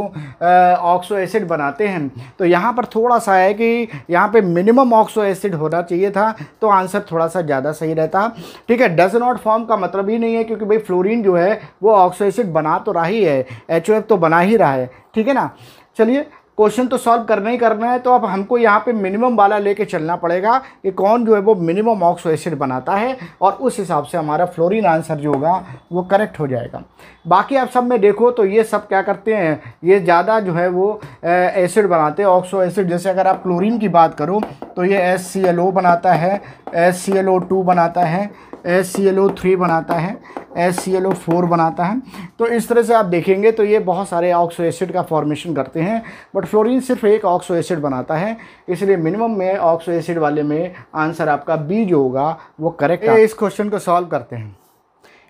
ऑक्सो एसिड बनाते हैं तो यहाँ पर थोड़ा सा है कि यहाँ पे मिनिमम ऑक्सो एसिड होना चाहिए था तो आंसर थोड़ा सा ज़्यादा सही रहता ठीक है डज नॉट फॉर्म का मतलब ही नहीं है क्योंकि भाई फ्लोरिन जो है वो ऑक्सो एसिड बना तो रहा ही है एच तो बना ही रहा है ठीक है ना चलिए क्वेश्चन तो सॉल्व करना ही करना है तो अब हमको यहाँ पे मिनिमम वाला लेके चलना पड़ेगा कि कौन जो है वो मिनिमम ऑक्सो एसिड बनाता है और उस हिसाब से हमारा फ्लोरीन आंसर जो होगा वो करेक्ट हो जाएगा बाकी आप सब में देखो तो ये सब क्या करते हैं ये ज़्यादा जो है वो एसिड बनाते हैं ऑक्सो एसिड जैसे अगर आप क्लोरिन की बात करो तो ये एस बनाता है एस बनाता है S C L O three बनाता है S C L O four बनाता है तो इस तरह से आप देखेंगे तो ये बहुत सारे ऑक्सो एसिड का फॉर्मेशन करते हैं बट फ्लोरीन सिर्फ एक ऑक्सो एसिड बनाता है इसलिए मिनिमम में ऑक्सो एसिड वाले में आंसर आपका बी जो होगा वो करेक्ट है इस क्वेश्चन को सॉल्व करते हैं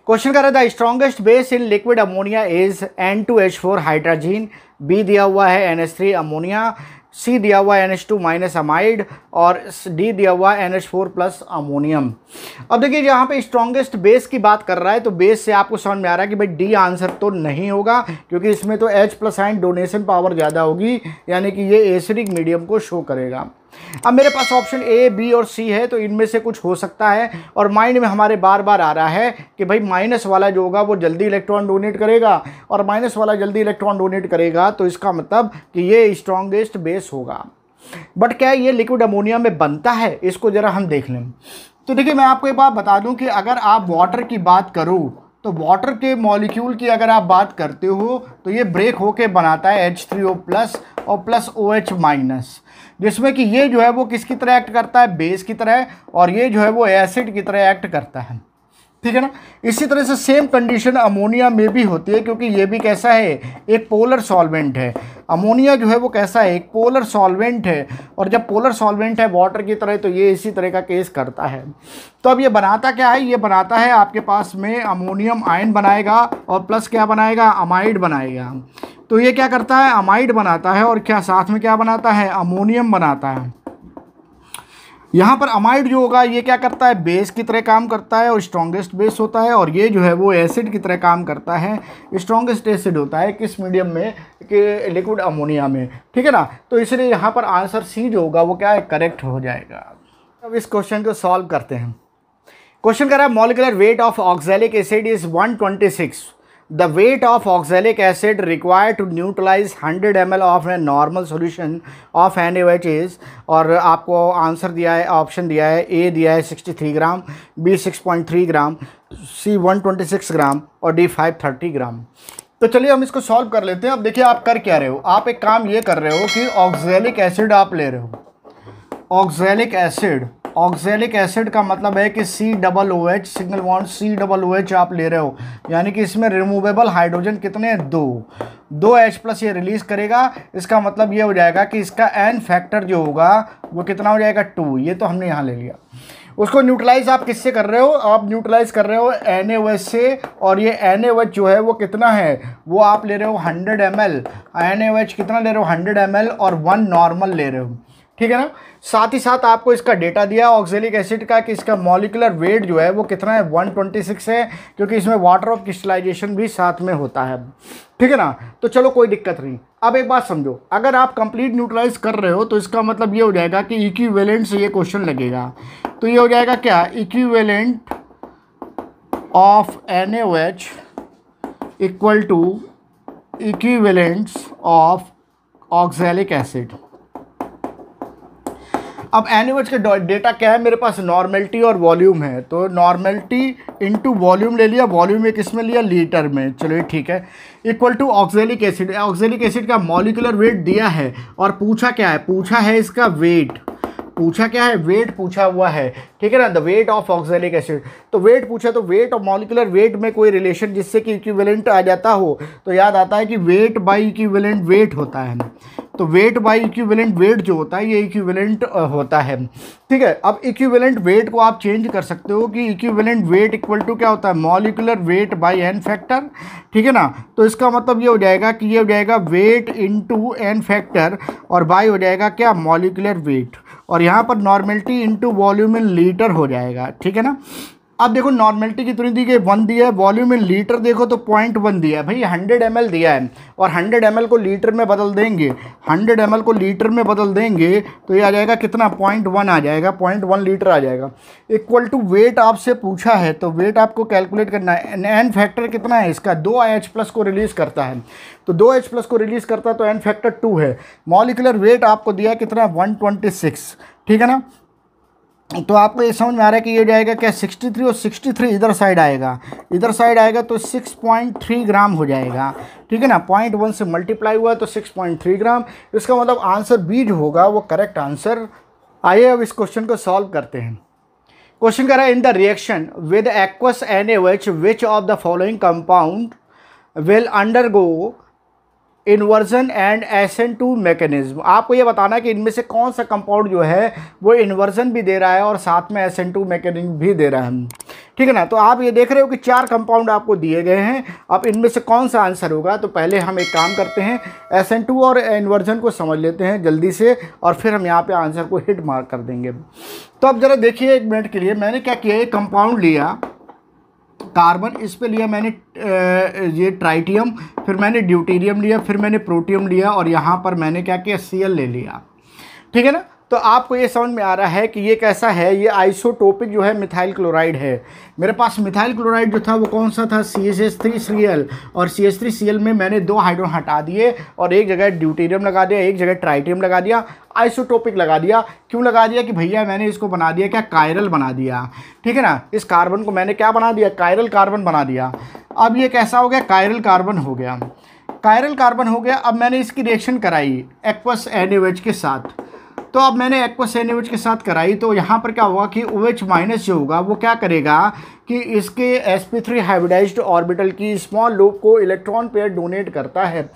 क्वेश्चन कर रहे थे strongest base in liquid ammonia is N two H four hydrazine B दिया हुआ है N S three ammonia C दिया हुआ है N H two minus amide और डी दिया हुआ है N H four plus ammonium अब देखिए यहाँ पे स्ट्रॉन्गेस्ट बेस की बात कर रहा है तो बेस से आपको समझ में आ रहा है कि भाई डी आंसर तो नहीं होगा क्योंकि इसमें तो H plus ion donation power ज़्यादा होगी यानी कि ये एसिडिक मीडियम को शो करेगा अब मेरे पास ऑप्शन ए बी और सी है तो इनमें से कुछ हो सकता है और माइंड में हमारे बार बार आ रहा है कि भाई माइनस वाला जो होगा वो जल्दी इलेक्ट्रॉन डोनेट करेगा और माइनस वाला जल्दी इलेक्ट्रॉन डोनेट करेगा तो इसका मतलब कि ये स्ट्रॉन्गेस्ट बेस होगा बट क्या ये लिक्विड अमोनिया में बनता है इसको ज़रा हम देख लें तो देखिए मैं आपको एक बात बता दूं कि अगर आप वाटर की बात करो तो वाटर के मॉलिक्यूल की अगर आप बात करते हो तो ये ब्रेक होके बनाता है एच थ्री ओ प्लस और प्लस ओ एच माइनस जिसमें कि ये जो है वो किसकी तरह एक्ट करता है बेस की तरह और ये जो है वो एसिड की तरह एक्ट करता है ठीक है ना इसी तरह से सेम कंडीशन अमोनिया में भी होती है क्योंकि ये भी कैसा है एक पोलर सॉल्वेंट है अमोनिया जो है वो कैसा है एक पोलर सॉल्वेंट है और जब पोलर सॉल्वेंट है वाटर की तरह तो ये इसी तरह का केस करता है तो अब ये बनाता क्या है ये बनाता है आपके पास में अमोनियम आयन बनाएगा और प्लस क्या बनाएगा अमाइड बनाएगा तो ये क्या करता है अमाइड बनाता है और क्या साथ में क्या बनाता है अमोनियम बनाता है यहाँ पर अमाइड जो होगा ये क्या करता है बेस की तरह काम करता है और स्ट्रॉन्गेस्ट बेस होता है और ये जो है वो एसिड की तरह काम करता है स्ट्रॉन्गेस्ट एसिड होता है किस मीडियम में कि लिक्विड अमोनिया में ठीक है ना तो इसलिए यहाँ पर आंसर सी जो होगा वो क्या है करेक्ट हो जाएगा अब इस क्वेश्चन को सॉल्व करते हैं क्वेश्चन कह रहा है molecular weight of oxalic acid is one twenty six the weight of oxalic acid require to neutralize 100 M of a normal solution of NaOH is और आपको आंसर दिया है ऑप्शन दिया है ए दिया है 63 ग्राम बी 6.3 ग्राम सी 126 ग्राम और डी 530 ग्राम तो चलिए हम इसको सॉल्व कर लेते हैं अब देखिए आप कर क्या रहे हो आप एक काम ये कर रहे हो कि ऑक्जेलिक एसिड आप ले रहे हो ऑक्जेलिक एसिड ऑक्जेलिक एसिड का मतलब है कि C double O H single bond C double O H आप ले रहे हो यानी कि इसमें रिमूवेबल हाइड्रोजन कितने हैं दो दो एच प्लस ये रिलीज़ करेगा इसका मतलब ये हो जाएगा कि इसका एन फैक्टर जो होगा वो कितना हो जाएगा टू ये तो हमने यहाँ ले लिया उसको न्यूट्रलाइज आप किससे कर रहे हो आप न्यूट्रलाइज कर रहे हो एन से और ये एन जो है वो कितना है वो आप ले रहे हो हंड्रेड एम एल कितना ले रहे हो हंड्रेड एम और वन नॉर्मल ले रहे हो ठीक है ना साथ ही साथ आपको इसका डेटा दिया ऑक्जेलिक एसिड का कि इसका मॉलिकुलर वेट जो है वो कितना है 126 है क्योंकि इसमें वाटर ऑफ क्रिस्टलाइजेशन भी साथ में होता है ठीक है ना तो चलो कोई दिक्कत नहीं अब एक बात समझो अगर आप कंप्लीट न्यूट्रलाइज कर रहे हो तो इसका मतलब ये हो जाएगा कि इक्वेलेंट से ये क्वेश्चन लगेगा तो ये हो जाएगा क्या equivalent of N H equal to equivalents of oxalic acid अब एनिवर्स का डेटा क्या है मेरे पास नॉर्मेलिटी और वॉल्यूम है तो नॉर्मेलिटी इनटू वॉल्यूम ले लिया वॉल्यूम एक इसमें लिया लीटर में चलिए ठीक है equal to oxalic acid oxalic acid का मॉलिकुलर वेट दिया है और पूछा क्या है पूछा है इसका वेट पूछा क्या है वेट पूछा हुआ है ठीक है ना the weight of oxalic acid तो वेट पूछा तो वेट और मॉलिकुलर वेट में कोई रिलेशन जिससे कि इक्विवेलेंट आ जाता हो तो याद आता है कि वेट बाई इक्विवेलेंट वेट होता है तो वेट बाई इक्विवेलेंट वेट जो होता है ये इक्विवेलेंट होता है ठीक है अब इक्विवेलेंट वेट को आप चेंज कर सकते हो कि इक्विवेलेंट वेट इक्वल टू क्या होता है molecular weight by N factor ठीक है ना तो इसका मतलब ये हो जाएगा कि ये हो जाएगा वेट इंटू एन फैक्टर और बाई हो जाएगा क्या मॉलिकुलर वेट और यहाँ पर normality into volume in litre हो जाएगा ठीक है ना अब देखो नॉर्मेलिटी कितनी दी गई वन दिया है वॉल्यूम इन लीटर देखो तो पॉइंट वन दिया है भाई हंड्रेड एम दिया है और हंड्रेड एम को लीटर में बदल देंगे हंड्रेड एम को लीटर में बदल देंगे तो ये आ जाएगा कितना पॉइंट वन आ जाएगा पॉइंट वन लीटर आ जाएगा इक्वल टू वेट आपसे पूछा है तो वेट आपको कैलकुलेट करना है एन फैक्टर कितना है इसका दो एच प्लस को रिलीज़ करता है तो दो एच प्लस को रिलीज़ करता है तो एन फैक्टर टू है मॉलिकुलर वेट आपको दिया कितना वन ट्वेंटी सिक्स ठीक है ना तो आपको ये समझ में आ रहा है कि ये जाएगा क्या 63 और 63 इधर साइड आएगा इधर साइड आएगा तो 6.3 ग्राम हो जाएगा ठीक है ना पॉइंट वन से मल्टीप्लाई हुआ तो 6.3 ग्राम इसका मतलब आंसर बी जो होगा वो करेक्ट आंसर आइए अब इस क्वेश्चन को सॉल्व करते हैं क्वेश्चन कह रहा है in the reaction with aqueous N A which of the following compound will undergo inversion and SN two mechanism आपको ये बताना है कि इनमें से कौन सा कंपाउंड जो है वो इन्वर्जन भी दे रहा है और साथ में एसेंट टू मैकेनिज्म भी दे रहा है ठीक है ना तो आप ये देख रहे हो कि चार कंपाउंड आपको दिए गए हैं अब इनमें से कौन सा आंसर होगा तो पहले हम एक काम करते हैं एसेंट टू और इन्वर्जन को समझ लेते हैं जल्दी से और फिर हम यहाँ पर आंसर को हिट मार्क कर देंगे तो अब ज़रा देखिए एक मिनट के लिए मैंने क्या किया एक कंपाउंड लिया कार्बन इस पे लिया मैंने ये ट्राइटियम फिर मैंने ड्यूटेरियम लिया फिर मैंने प्रोटियम लिया और यहाँ पर मैंने क्या किया सी ले लिया ठीक है ना तो आपको ये समझ में आ रहा है कि ये कैसा है ये आइसोटोपिक जो है मिथाइल क्लोराइड है मेरे पास मिथाइल क्लोराइड जो था वो कौन सा था C S S three C L और C S three C L में मैंने दो हाइड्रोन हटा दिए और एक जगह ड्यूटेरियम लगा दिया एक जगह ट्राइटेरियम लगा दिया आइसोटोपिक लगा दिया क्यों लगा दिया कि भैया मैंने इसको बना दिया क्या कायरल बना दिया ठीक है ना इस कार्बन को मैंने क्या बना दिया कायरल कार्बन बना दिया अब ये कैसा हो गया कायरल कार्बन हो गया कायरल कार्बन हो गया अब मैंने इसकी रिएक्शन कराई एक्वस एन के साथ तो अब मैंने एक्वा सैंडविच के साथ कराई तो यहाँ पर क्या होगा कि ओ एच माइनस जो होगा वो क्या करेगा कि इसके S P three hybridized orbital की स्मॉल लूप को इलेक्ट्रॉन पेयर डोनेट करता है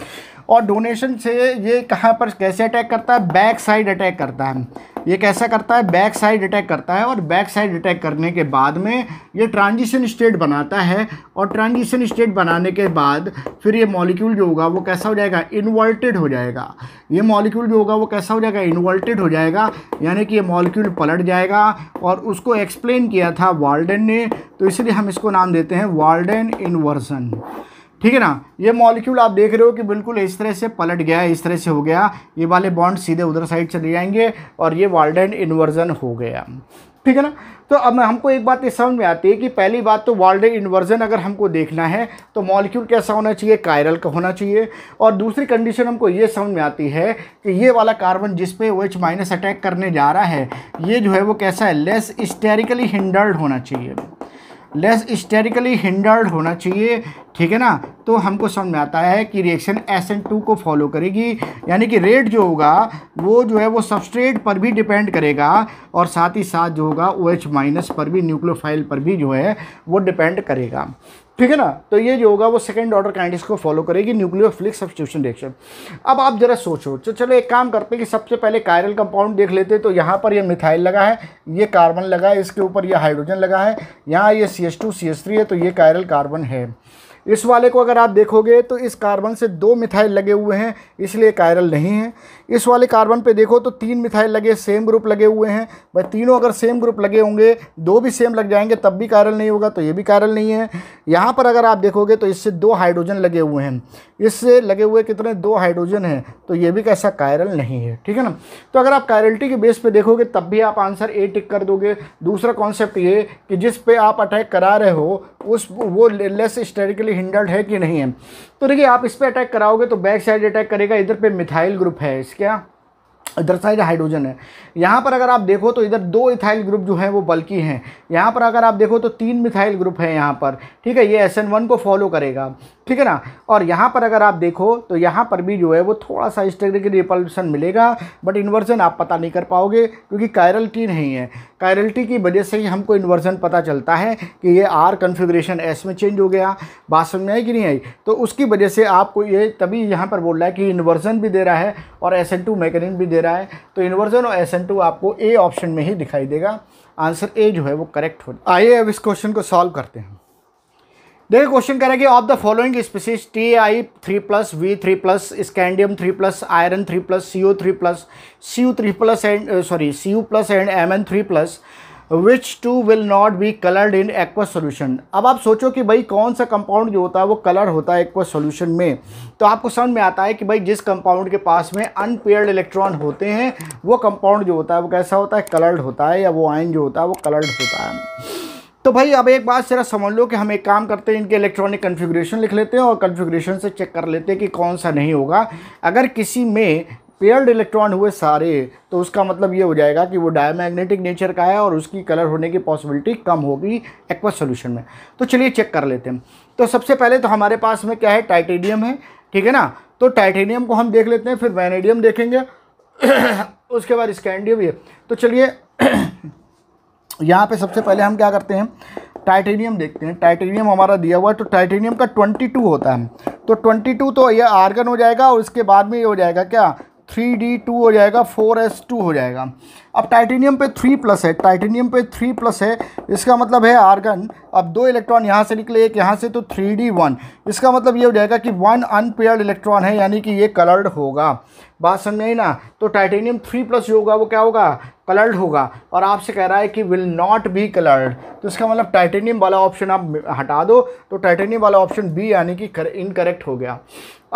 और डोनेशन से ये कहाँ पर कैसे अटैक करता है बैक साइड अटैक करता है ये कैसा करता है बैक साइड अटैक करता है और बैक साइड अटैक करने के बाद में ये ट्रांजिशन स्टेट बनाता है और ट्रांजिशन स्टेट बनाने के बाद फिर ये मॉलिक्यूल जो होगा वो कैसा हो जाएगा इन्वर्टेड हो जाएगा ये मॉलिक्यूल जो होगा वो कैसा हो जाएगा इन्वर्टेड हो जाएगा यानी कि ये मॉलिक्यूल पलट जाएगा और उसको एक्सप्लेन किया था वाल्डन ने तो इसलिए हम इसको नाम देते हैं वाल्डन इन्वर्सन ठीक है ना ये मॉलिक्यूल आप देख रहे हो कि बिल्कुल इस तरह से पलट गया इस तरह से हो गया ये वाले बॉन्ड सीधे उधर साइड चले जाएंगे और ये वाल्डन इन्वर्जन हो गया ठीक है ना तो अब हमको एक बात ये समझ में आती है कि पहली बात तो वाल्डन इन्वर्जन अगर हमको देखना है तो मॉलिक्यूल कैसा होना चाहिए कायरल का होना चाहिए और दूसरी कंडीशन हमको ये समझ में आती है कि ये वाला कार्बन जिस पे ओ एच माइनस अटैक करने जा रहा है ये जो है वो कैसा है लेस स्टेरिकली हिंडर्ड होना चाहिए लेस स्टेरिकली हिंडर्ड होना चाहिए ठीक है ना तो हमको समझ में आता है कि रिएक्शन एस एन टू को फॉलो करेगी यानी कि रेट जो होगा वो जो है वो सबस्ट्रेट पर भी डिपेंड करेगा और साथ ही साथ जो होगा ओ OH एच माइनस पर भी न्यूक्लोफाइल पर भी जो है वो डिपेंड करेगा ठीक है ना तो ये जो होगा वो सेकंड ऑर्डर काइंडिस को फॉलो करेगी न्यूक्लियर फ्लिक सब्सिट्यूशन रिएक्शन अब आप जरा सोचो तो चलो एक काम करते हैं कि सबसे पहले कायरल कंपाउंड देख लेते हैं तो यहाँ पर ये मिथाइल लगा है ये कार्बन लगा है इसके ऊपर ये हाइड्रोजन लगा है यहाँ ये C S two C S three है तो ये कायरल कार्बन है इस वाले को अगर आप देखोगे तो इस कार्बन से दो मिथाइल लगे हुए हैं इसलिए कायरल नहीं है इस वाले कार्बन पे देखो तो तीन मिथाइल लगे सेम ग्रुप लगे हुए हैं भाई तीनों अगर सेम ग्रुप लगे होंगे दो भी सेम लग जाएंगे तब भी कायरल नहीं होगा तो ये भी कायरल नहीं है यहाँ पर अगर आप देखोगे तो इससे दो हाइड्रोजन लगे हुए हैं इससे लगे हुए कितने दो हाइड्रोजन हैं तो ये भी कैसा कायरल नहीं है ठीक है ना तो अगर आप कायरलिटी के बेस पर देखोगे तब भी आप आंसर ए टिक कर दोगे दूसरा कॉन्सेप्ट ये कि जिस पे आप अटैक करा रहे हो उस वो लेस स्टेरिकली हिंडल्ड है कि नहीं है तो देखिए आप इस पर अटैक कराओगे तो बैक साइड अटैक करेगा इधर पे मिथाइल ग्रुप है इस क्या इधर साइड हाइड्रोजन है यहाँ पर अगर आप देखो तो इधर दो इथाइल ग्रुप जो है वो बल्कि हैं यहाँ पर अगर आप देखो तो तीन मिथाइल ग्रुप हैं यहाँ पर ठीक है ये एस एन वन को फॉलो करेगा ठीक है ना और यहाँ पर अगर आप देखो तो यहाँ पर भी जो है वो थोड़ा सा इस तरीके की रिपल्सन मिलेगा बट इन्वर्जन आप पता नहीं कर पाओगे क्योंकि कायरल्टी नहीं है कायरल्टी की वजह से ही हमको इन्वर्जन पता चलता है कि ये आर कन्फिग्रेशन एस में चेंज हो गया बात समझ में आई कि नहीं आई तो उसकी वजह से आपको ये तभी यहाँ पर बोल रहा है कि इन्वर्जन भी दे रहा है और एस एन टू भी दे रहा है तो इन्वर्जन और एस एन टू आपको ए ऑप्शन में ही दिखाई देगा आंसर ए जो है वो करेक्ट हो आइए अब इस क्वेश्चन को सॉल्व करते हैं देखिए क्वेश्चन कह रहा है कि of the following species T I three plus V three plus scandium three plus iron three plus C O three plus C U three plus and sorry C U plus and M N three plus which two will not be coloured in aqua solution अब आप सोचो कि भाई कौन सा compound जो होता है वो कलर होता है एक्वा सोल्यूशन में तो आपको समझ में आता है कि भाई जिस कंपाउंड के पास में अनपेयर्ड इलेक्ट्रॉन होते हैं वो कंपाउंड जो होता है वो कैसा होता है कलर्ड होता है या वो आयन जो होता है वो कलर्ड होता है तो भाई अब एक बात जरा समझ लो कि हम एक काम करते हैं इनके इलेक्ट्रॉनिक कन्फिग्रेशन लिख लेते हैं और कन्फिग्रेशन से चेक कर लेते हैं कि कौन सा नहीं होगा अगर किसी में पेयर्ड इलेक्ट्रॉन हुए सारे तो उसका मतलब ये हो जाएगा कि वो डायमैग्नेटिक नेचर का है और उसकी कलर होने की पॉसिबिलिटी कम होगी एक्वा सोल्यूशन में तो चलिए चेक कर लेते हैं तो सबसे पहले तो हमारे पास में क्या है टाइटेनियम है ठीक है ना तो टाइटेनियम को हम देख लेते हैं फिर वैनेडियम देखेंगे उसके बाद स्कैंडियम ये तो चलिए यहाँ पे सबसे पहले हम क्या करते हैं टाइटेनियम देखते हैं टाइटेनियम हमारा दिया हुआ है तो टाइटेनियम का 22 होता है तो 22 तो ये आर्गन हो जाएगा और उसके बाद में ये हो जाएगा क्या थ्री डी टू हो जाएगा फोर एस टू हो जाएगा अब टाइटेनियम पे थ्री प्लस है टाइटेनियम पे थ्री प्लस है इसका मतलब है आर्गन अब दो इलेक्ट्रॉन यहाँ से निकले एक यहाँ से तो थ्री डी वन इसका मतलब ये हो जाएगा कि वन अनपेयर्ड इलेक्ट्रॉन है यानी कि ये कलर्ड होगा बात समझ नहीं ना तो टाइटेनियम थ्री प्लस जो होगा वो क्या होगा कलर्ड होगा और आपसे कह रहा है कि विल नॉट बी कलर्ड तो इसका मतलब टाइटेनियम वाला ऑप्शन आप हटा दो तो टाइटेनियम वाला ऑप्शन बी यानी कि इनकरेक्ट हो गया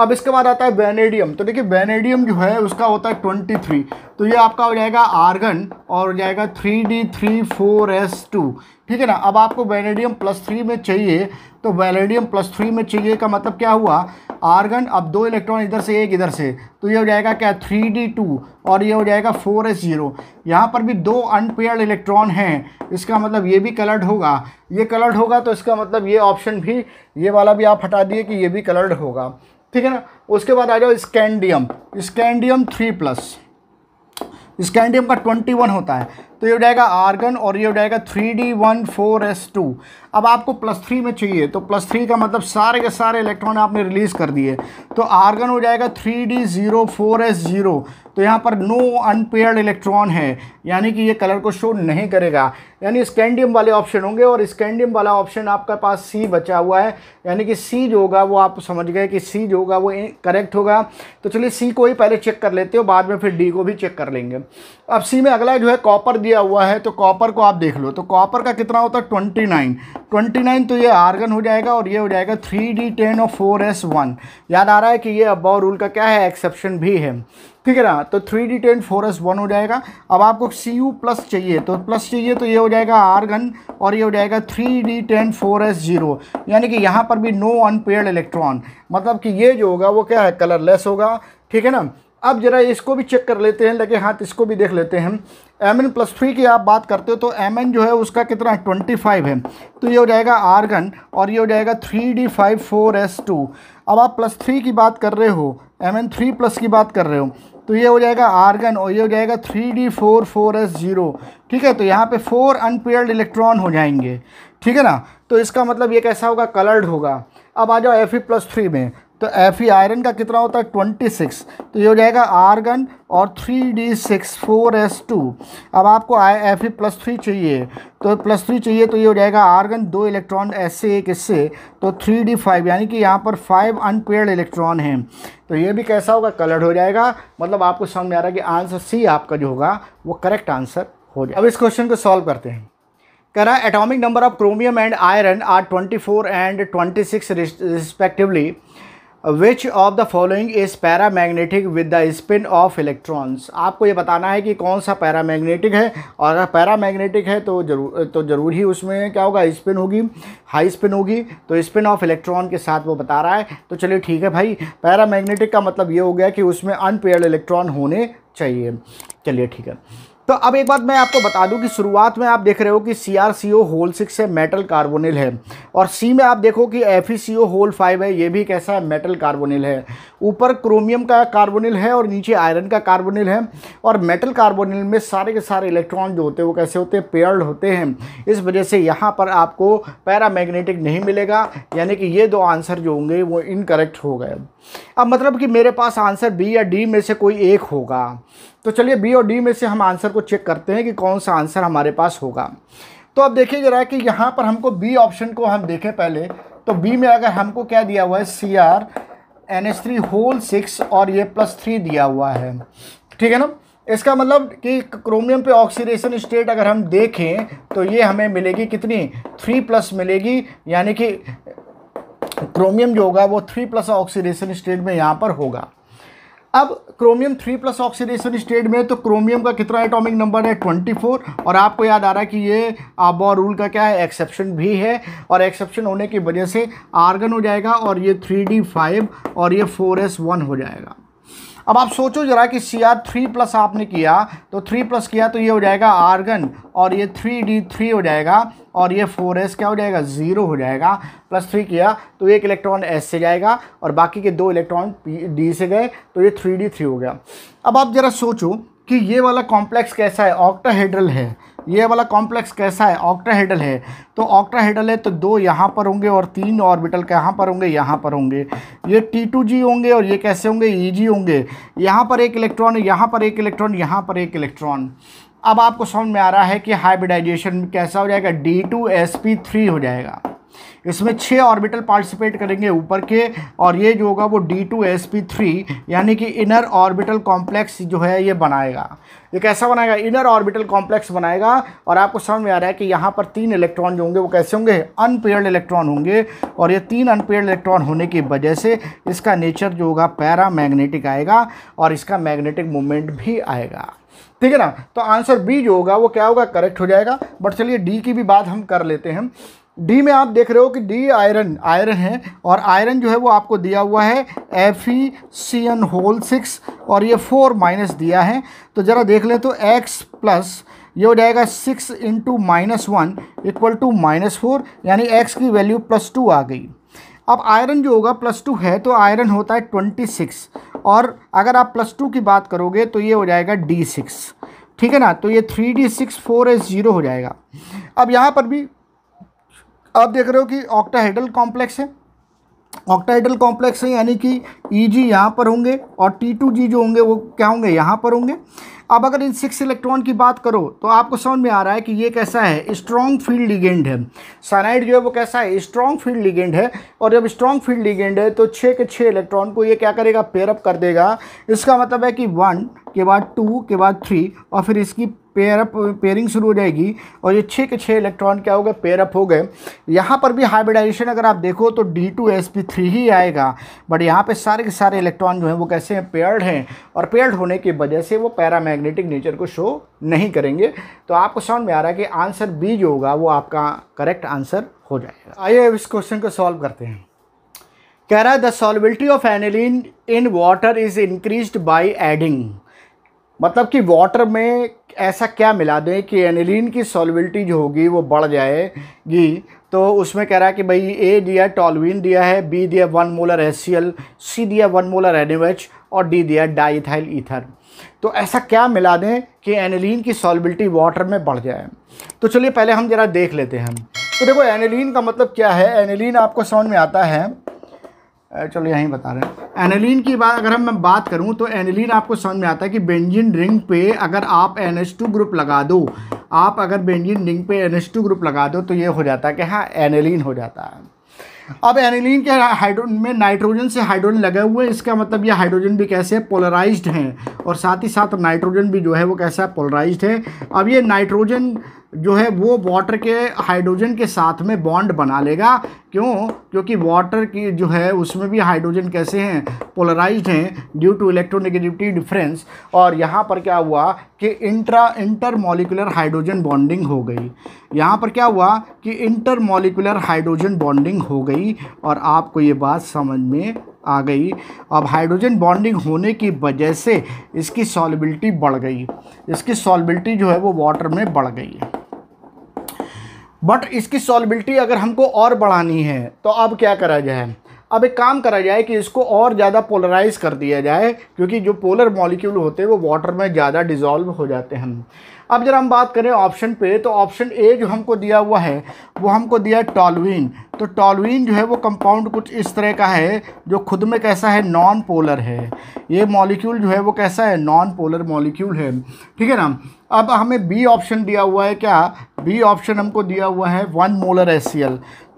अब इसके बाद आता है वेनेडियम तो देखिए वेनेडियम जो है उसका होता है ट्वेंटी थ्री तो ये आपका हो जाएगा आर्गन और हो जाएगा three D three four S two ठीक है ना अब आपको वेनेडियम प्लस थ्री में चाहिए तो वेनेडियम प्लस थ्री में चाहिए का मतलब क्या हुआ आर्गन अब दो इलेक्ट्रॉन इधर से एक इधर से तो ये हो जाएगा क्या थ्री डी टू और ये हो जाएगा फोर एस जीरो यहाँ पर भी दो अनपेयर्ड इलेक्ट्रॉन हैं इसका मतलब ये भी कलर्ड होगा ये कलर्ड होगा तो इसका मतलब ये ऑप्शन भी ये वाला भी आप हटा दिए कि ये भी कलर्ड होगा ठीक है ना उसके बाद आ जाओ scandium scandium three plus scandium का ट्वेंटी वन होता है तो ये हो जाएगा आर्गन और ये हो जाएगा three D one four S two अब आपको प्लस थ्री में चाहिए तो प्लस थ्री का मतलब सारे के सारे इलेक्ट्रॉन आपने रिलीज़ कर दिए तो आर्गन हो जाएगा three D zero four S zero तो यहाँ पर नो अनपेयर्ड इलेक्ट्रॉन है यानी कि ये कलर को शो नहीं करेगा यानी स्कैंडियम वाले ऑप्शन होंगे और स्कैंडियम वाला ऑप्शन आपके पास सी बचा हुआ है यानी कि सी जो होगा वो आप समझ गए कि सी जो होगा वो करेक्ट होगा तो चलिए सी को ही पहले चेक कर लेते हो बाद में फिर डी को भी चेक कर लेंगे अब सी में अगला जो है कॉपर दिया हुआ है तो कॉपर को आप देख लो तो कॉपर का कितना होता है ट्वेंटी नाइन ट्वेंटी नाइन तो ये आर्गन हो जाएगा और ये हो जाएगा थ्री डी टेन और फोर एस वन याद आ रहा है कि ये अबाव रूल का क्या है एक्सेप्शन भी है ठीक है ना तो three D ten four S one हो जाएगा अब आपको सी यू प्लस चाहिए तो प्लस चाहिए तो ये हो जाएगा आर गन और ये हो जाएगा three D ten four S zero यानी कि यहाँ पर भी नो अनपेयर्ड इलेक्ट्रॉन मतलब कि ये जो होगा वो क्या है कलरलेस होगा ठीक है ना अब जरा इसको भी चेक कर लेते हैं लगे हाथ तो इसको भी देख लेते हैं एम एन प्लस थ्री की आप बात करते हो तो एम एन जो है उसका कितना है ट्वेंटी फाइव है तो ये हो जाएगा आर्गन और ये हो जाएगा three D five four S two अब आप प्लस थ्री की बात कर रहे हो एम एन थ्री प्लस की बात कर रहे हो तो ये हो जाएगा आर्गन और ये हो जाएगा three D four four S zero ठीक है तो यहाँ पे फोर अनपेयर्ड इलेक्ट्रॉन हो जाएंगे ठीक है ना तो इसका मतलब ये कैसा होगा कलर्ड होगा अब आ जाओ एफ ई प्लस थ्री में तो एफ ई आयरन का कितना होता है ट्वेंटी सिक्स तो ये हो जाएगा आर्गन और three D six four S two अब आपको I F E plus three चाहिए तो प्लस थ्री चाहिए तो ये हो जाएगा आर्गन दो इलेक्ट्रॉन ऐसे एक इससे तो थ्री डी फाइव यानी कि यहाँ पर फाइव अनपेयर्ड इलेक्ट्रॉन हैं तो ये भी कैसा होगा कलर्ड हो जाएगा मतलब आपको समझ में आ रहा है कि आंसर सी आपका जो होगा वो करेक्ट आंसर हो जाएगा अब इस क्वेश्चन को सॉल्व करते हैं कह रहा atomic number of chromium and iron are twenty four and twenty six respectively which of the following is magnetic with the spin of electrons आपको ये बताना है कि कौन सा पैरा मैग्नेटिक है और अगर पैरा मैग्नेटिक है तो जरूर तो ज़रूर ही उसमें क्या होगा स्पिन होगी हाई स्पिन होगी तो स्पिन ऑफ इलेक्ट्रॉन के साथ वो बता रहा है तो चलिए ठीक है भाई पैरा मैग्नेटिक का मतलब ये हो गया कि उसमें अनपेयर्ड इलेक्ट्रॉन होने चाहिए चलिए ठीक है तो अब एक बात मैं आपको बता दूं कि शुरुआत में आप देख रहे हो कि C R C O whole six है मेटल कार्बोनिल है और सी में आप देखो कि F E C O whole five है ये भी कैसा है मेटल कार्बोनिल है ऊपर क्रोमियम का कार्बोनिल है और नीचे आयरन का कार्बोनिल है और मेटल कार्बोनिल में सारे के सारे इलेक्ट्रॉन जो होते हैं वो कैसे होते हैं पेयर्ड होते हैं इस वजह से यहाँ पर आपको पैरामैग्नेटिक नहीं मिलेगा यानी कि ये दो आंसर जो होंगे वो इनकरेक्ट हो गए अब मतलब कि मेरे पास आंसर बी या डी में से कोई एक होगा तो चलिए बी और डी में से हम आंसर को चेक करते हैं कि कौन सा आंसर हमारे पास होगा तो अब देखिए जरा कि यहाँ पर हमको बी ऑप्शन को हम देखें पहले तो बी में अगर हमको क्या दिया हुआ है C R N S three whole six और ये प्लस थ्री दिया हुआ है ठीक है ना इसका मतलब कि क्रोमियम पे ऑक्सीडेशन स्टेट अगर हम देखें तो ये हमें मिलेगी कितनी थ्री प्लस मिलेगी यानी कि क्रोमियम जो होगा वो थ्री प्लस ऑक्सीडेशन स्टेट में यहाँ पर होगा अब chromium three plus oxidation state में तो क्रोमियम का कितना एटॉमिक नंबर है ट्वेंटी फोर और आपको याद आ रहा है कि ये आबॉ रूल का क्या है एक्सेप्शन भी है और एक्सेप्शन होने की वजह से आर्गन हो जाएगा और ये थ्री डी फाइव और ये फोर एस वन हो जाएगा अब आप सोचो ज़रा कि सी आर थ्री प्लस आपने किया तो थ्री प्लस किया तो ये हो जाएगा आर्गन और ये थ्री डी थ्री हो जाएगा और ये फोर एस क्या हो जाएगा ज़ीरो हो जाएगा प्लस थ्री किया तो एक इलेक्ट्रॉन एस से जाएगा और बाकी के दो इलेक्ट्रॉन डी से गए तो ये थ्री डी थ्री हो गया अब आप ज़रा सोचो कि ये वाला कॉम्प्लेक्स कैसा है ऑक्टाहेड्रल है ये वाला कॉम्प्लेक्स कैसा है हेडल है तो हेडल है तो दो यहाँ पर होंगे और तीन ऑर्बिटल कहाँ पर होंगे यहाँ पर होंगे ये टी टू जी होंगे और ये कैसे होंगे ई e जी होंगे यहाँ पर एक इलेक्ट्रॉन यहाँ पर एक इलेक्ट्रॉन यहाँ पर एक इलेक्ट्रॉन अब आपको समझ में आ रहा है कि हाइब्रिडाइजेशन कैसा हो जाएगा D two S P three हो जाएगा इसमें छः ऑर्बिटल पार्टिसिपेट करेंगे ऊपर के और ये जो होगा वो D two S P three यानी कि इनर ऑर्बिटल कॉम्प्लेक्स जो है ये बनाएगा ये कैसा बनाएगा इनर ऑर्बिटल कॉम्प्लेक्स बनाएगा और आपको समझ में आ रहा है कि यहाँ पर तीन इलेक्ट्रॉन जो होंगे वो कैसे होंगे अनपेयर्ड इलेक्ट्रॉन होंगे और ये तीन अनपेयर्ड इलेक्ट्रॉन होने की वजह से इसका नेचर जो होगा पैरा मैग्नेटिक आएगा और इसका मैग्नेटिक मूवमेंट भी आएगा ठीक है ना तो आंसर बी जो होगा वो क्या होगा करेक्ट हो जाएगा बट चलिए डी की भी बात हम कर लेते हैं डी में आप देख रहे हो कि डी आयरन आयरन है और आयरन जो है वो आपको दिया हुआ है F E C N whole six और ये फोर माइनस दिया है तो ज़रा देख लें तो एक्स प्लस ये हो जाएगा six into minus one equal to minus four यानी एक्स की वैल्यू प्लस टू आ गई अब आयरन जो होगा प्लस टू है तो आयरन होता है ट्वेंटी सिक्स और अगर आप प्लस टू की बात करोगे तो ये हो जाएगा डी सिक्स ठीक है ना तो ये three D six four S zero हो जाएगा अब यहाँ पर भी आप देख रहे हो कि ऑक्टाहेड्रल कॉम्प्लेक्स है ऑक्टाहेड्रल कॉम्प्लेक्स है यानी कि ई e जी यहाँ पर होंगे और टी टू जी जो होंगे वो क्या होंगे यहाँ पर होंगे अब अगर इन सिक्स इलेक्ट्रॉन की बात करो तो आपको समझ में आ रहा है कि ये कैसा है स्ट्रॉन्ग फील्ड लिगेंड है साइनाइड जो है वो कैसा है स्ट्रॉन्ग फील्ड लिगेंड है और जब स्ट्रॉन्ग फील्ड लिगेंड है तो छः के छः इलेक्ट्रॉन को ये क्या करेगा पेयरअप कर देगा इसका मतलब है कि वन के बाद टू के बाद थ्री और फिर इसकी पेयर अप पेयरिंग शुरू हो जाएगी और ये छः के छः इलेक्ट्रॉन क्या हो गए पेयर अप हो गए यहाँ पर भी हाइब्रिडाइजेशन अगर आप देखो तो D two S P three ही आएगा बट यहाँ पे सारे के सारे इलेक्ट्रॉन जो हैं वो कैसे हैं पेयर्ड हैं और पेयर्ड होने की वजह से वो पैरामैग्नेटिक नेचर को शो नहीं करेंगे तो आपको समझ में आ रहा है कि आंसर बी जो होगा वो आपका करेक्ट आंसर हो जाएगा आइए इस क्वेश्चन को सॉल्व करते हैं कह रहा है the solubility of aniline in water is increase by adding मतलब कि वाटर में ऐसा क्या मिला दें कि एनिलीन की सॉलिबिलिटी जो होगी वो बढ़ जाएगी तो उसमें कह रहा है कि भाई ए दिया टॉलविन दिया है बी दिया वन मोलर एस सी दिया वन मोलर एन और डी दिया डाइथाइल ईथर तो ऐसा क्या मिला दें कि एनिलीन की सॉलिबिलिटी वाटर में बढ़ जाए तो चलिए पहले हम ज़रा देख लेते हैं तो देखो एनिलीन का मतलब क्या है एनिलीन आपको समझ में आता है चलो यहीं बता रहे हैं एनिलीन की बात अगर हम मैं बात करूं तो एनिलीन आपको समझ में आता है कि बेंजिन रिंग पे अगर आप एन ग्रुप लगा दो आप अगर बेंजिन रिंग पे एन ग्रुप लगा दो तो ये हो जाता है कि हाँ एनिलीन हो जाता है अब एनिलीन के हाइड्रोन में नाइट्रोजन से हाइड्रोजन लगे हुए हैं इसका मतलब ये हाइड्रोजन भी कैसे है पोलराइज्ड हैं और साथ ही साथ नाइट्रोजन भी जो है वो कैसा है पोलराइज्ड है अब ये नाइट्रोजन जो है वो वाटर के हाइड्रोजन के साथ में बॉन्ड बना लेगा क्यों क्योंकि वाटर की जो है उसमें भी हाइड्रोजन कैसे हैं पोलराइज्ड हैं ड्यू टू इलेक्ट्रोनेगेटिविटी डिफरेंस और यहाँ पर क्या हुआ कि intra inter molecular hydrogen bonding हो गई यहाँ पर क्या हुआ कि इंटर मोलिकुलर हाइड्रोजन बॉन्डिंग हो गई और आपको ये बात समझ में आ गई अब हाइड्रोजन बॉन्डिंग होने की वजह से इसकी सॉलिबिलिटी बढ़ गई इसकी सॉलिबिलिटी जो है वो वाटर में बढ़ गई है बट इसकी सॉलिबिलिटी अगर हमको और बढ़ानी है तो अब क्या करा जाए अब एक काम करा जाए कि इसको और ज़्यादा पोलराइज कर दिया जाए क्योंकि जो पोलर मॉलिक्यूल होते हैं वो वाटर में ज़्यादा डिजॉल्व हो जाते हैं अब जरा हम बात करें ऑप्शन पे तो ऑप्शन ए जो हमको दिया हुआ है वो हमको दिया है टॉलविन तो टॉलविन जो है वो कंपाउंड कुछ इस तरह का है जो खुद में कैसा है नॉन पोलर है ये मॉलिक्यूल जो है वो कैसा है नॉन पोलर मॉलिक्यूल है ठीक है ना अब हमें बी ऑप्शन दिया हुआ है क्या बी ऑप्शन हमको दिया हुआ है वन मोलर एस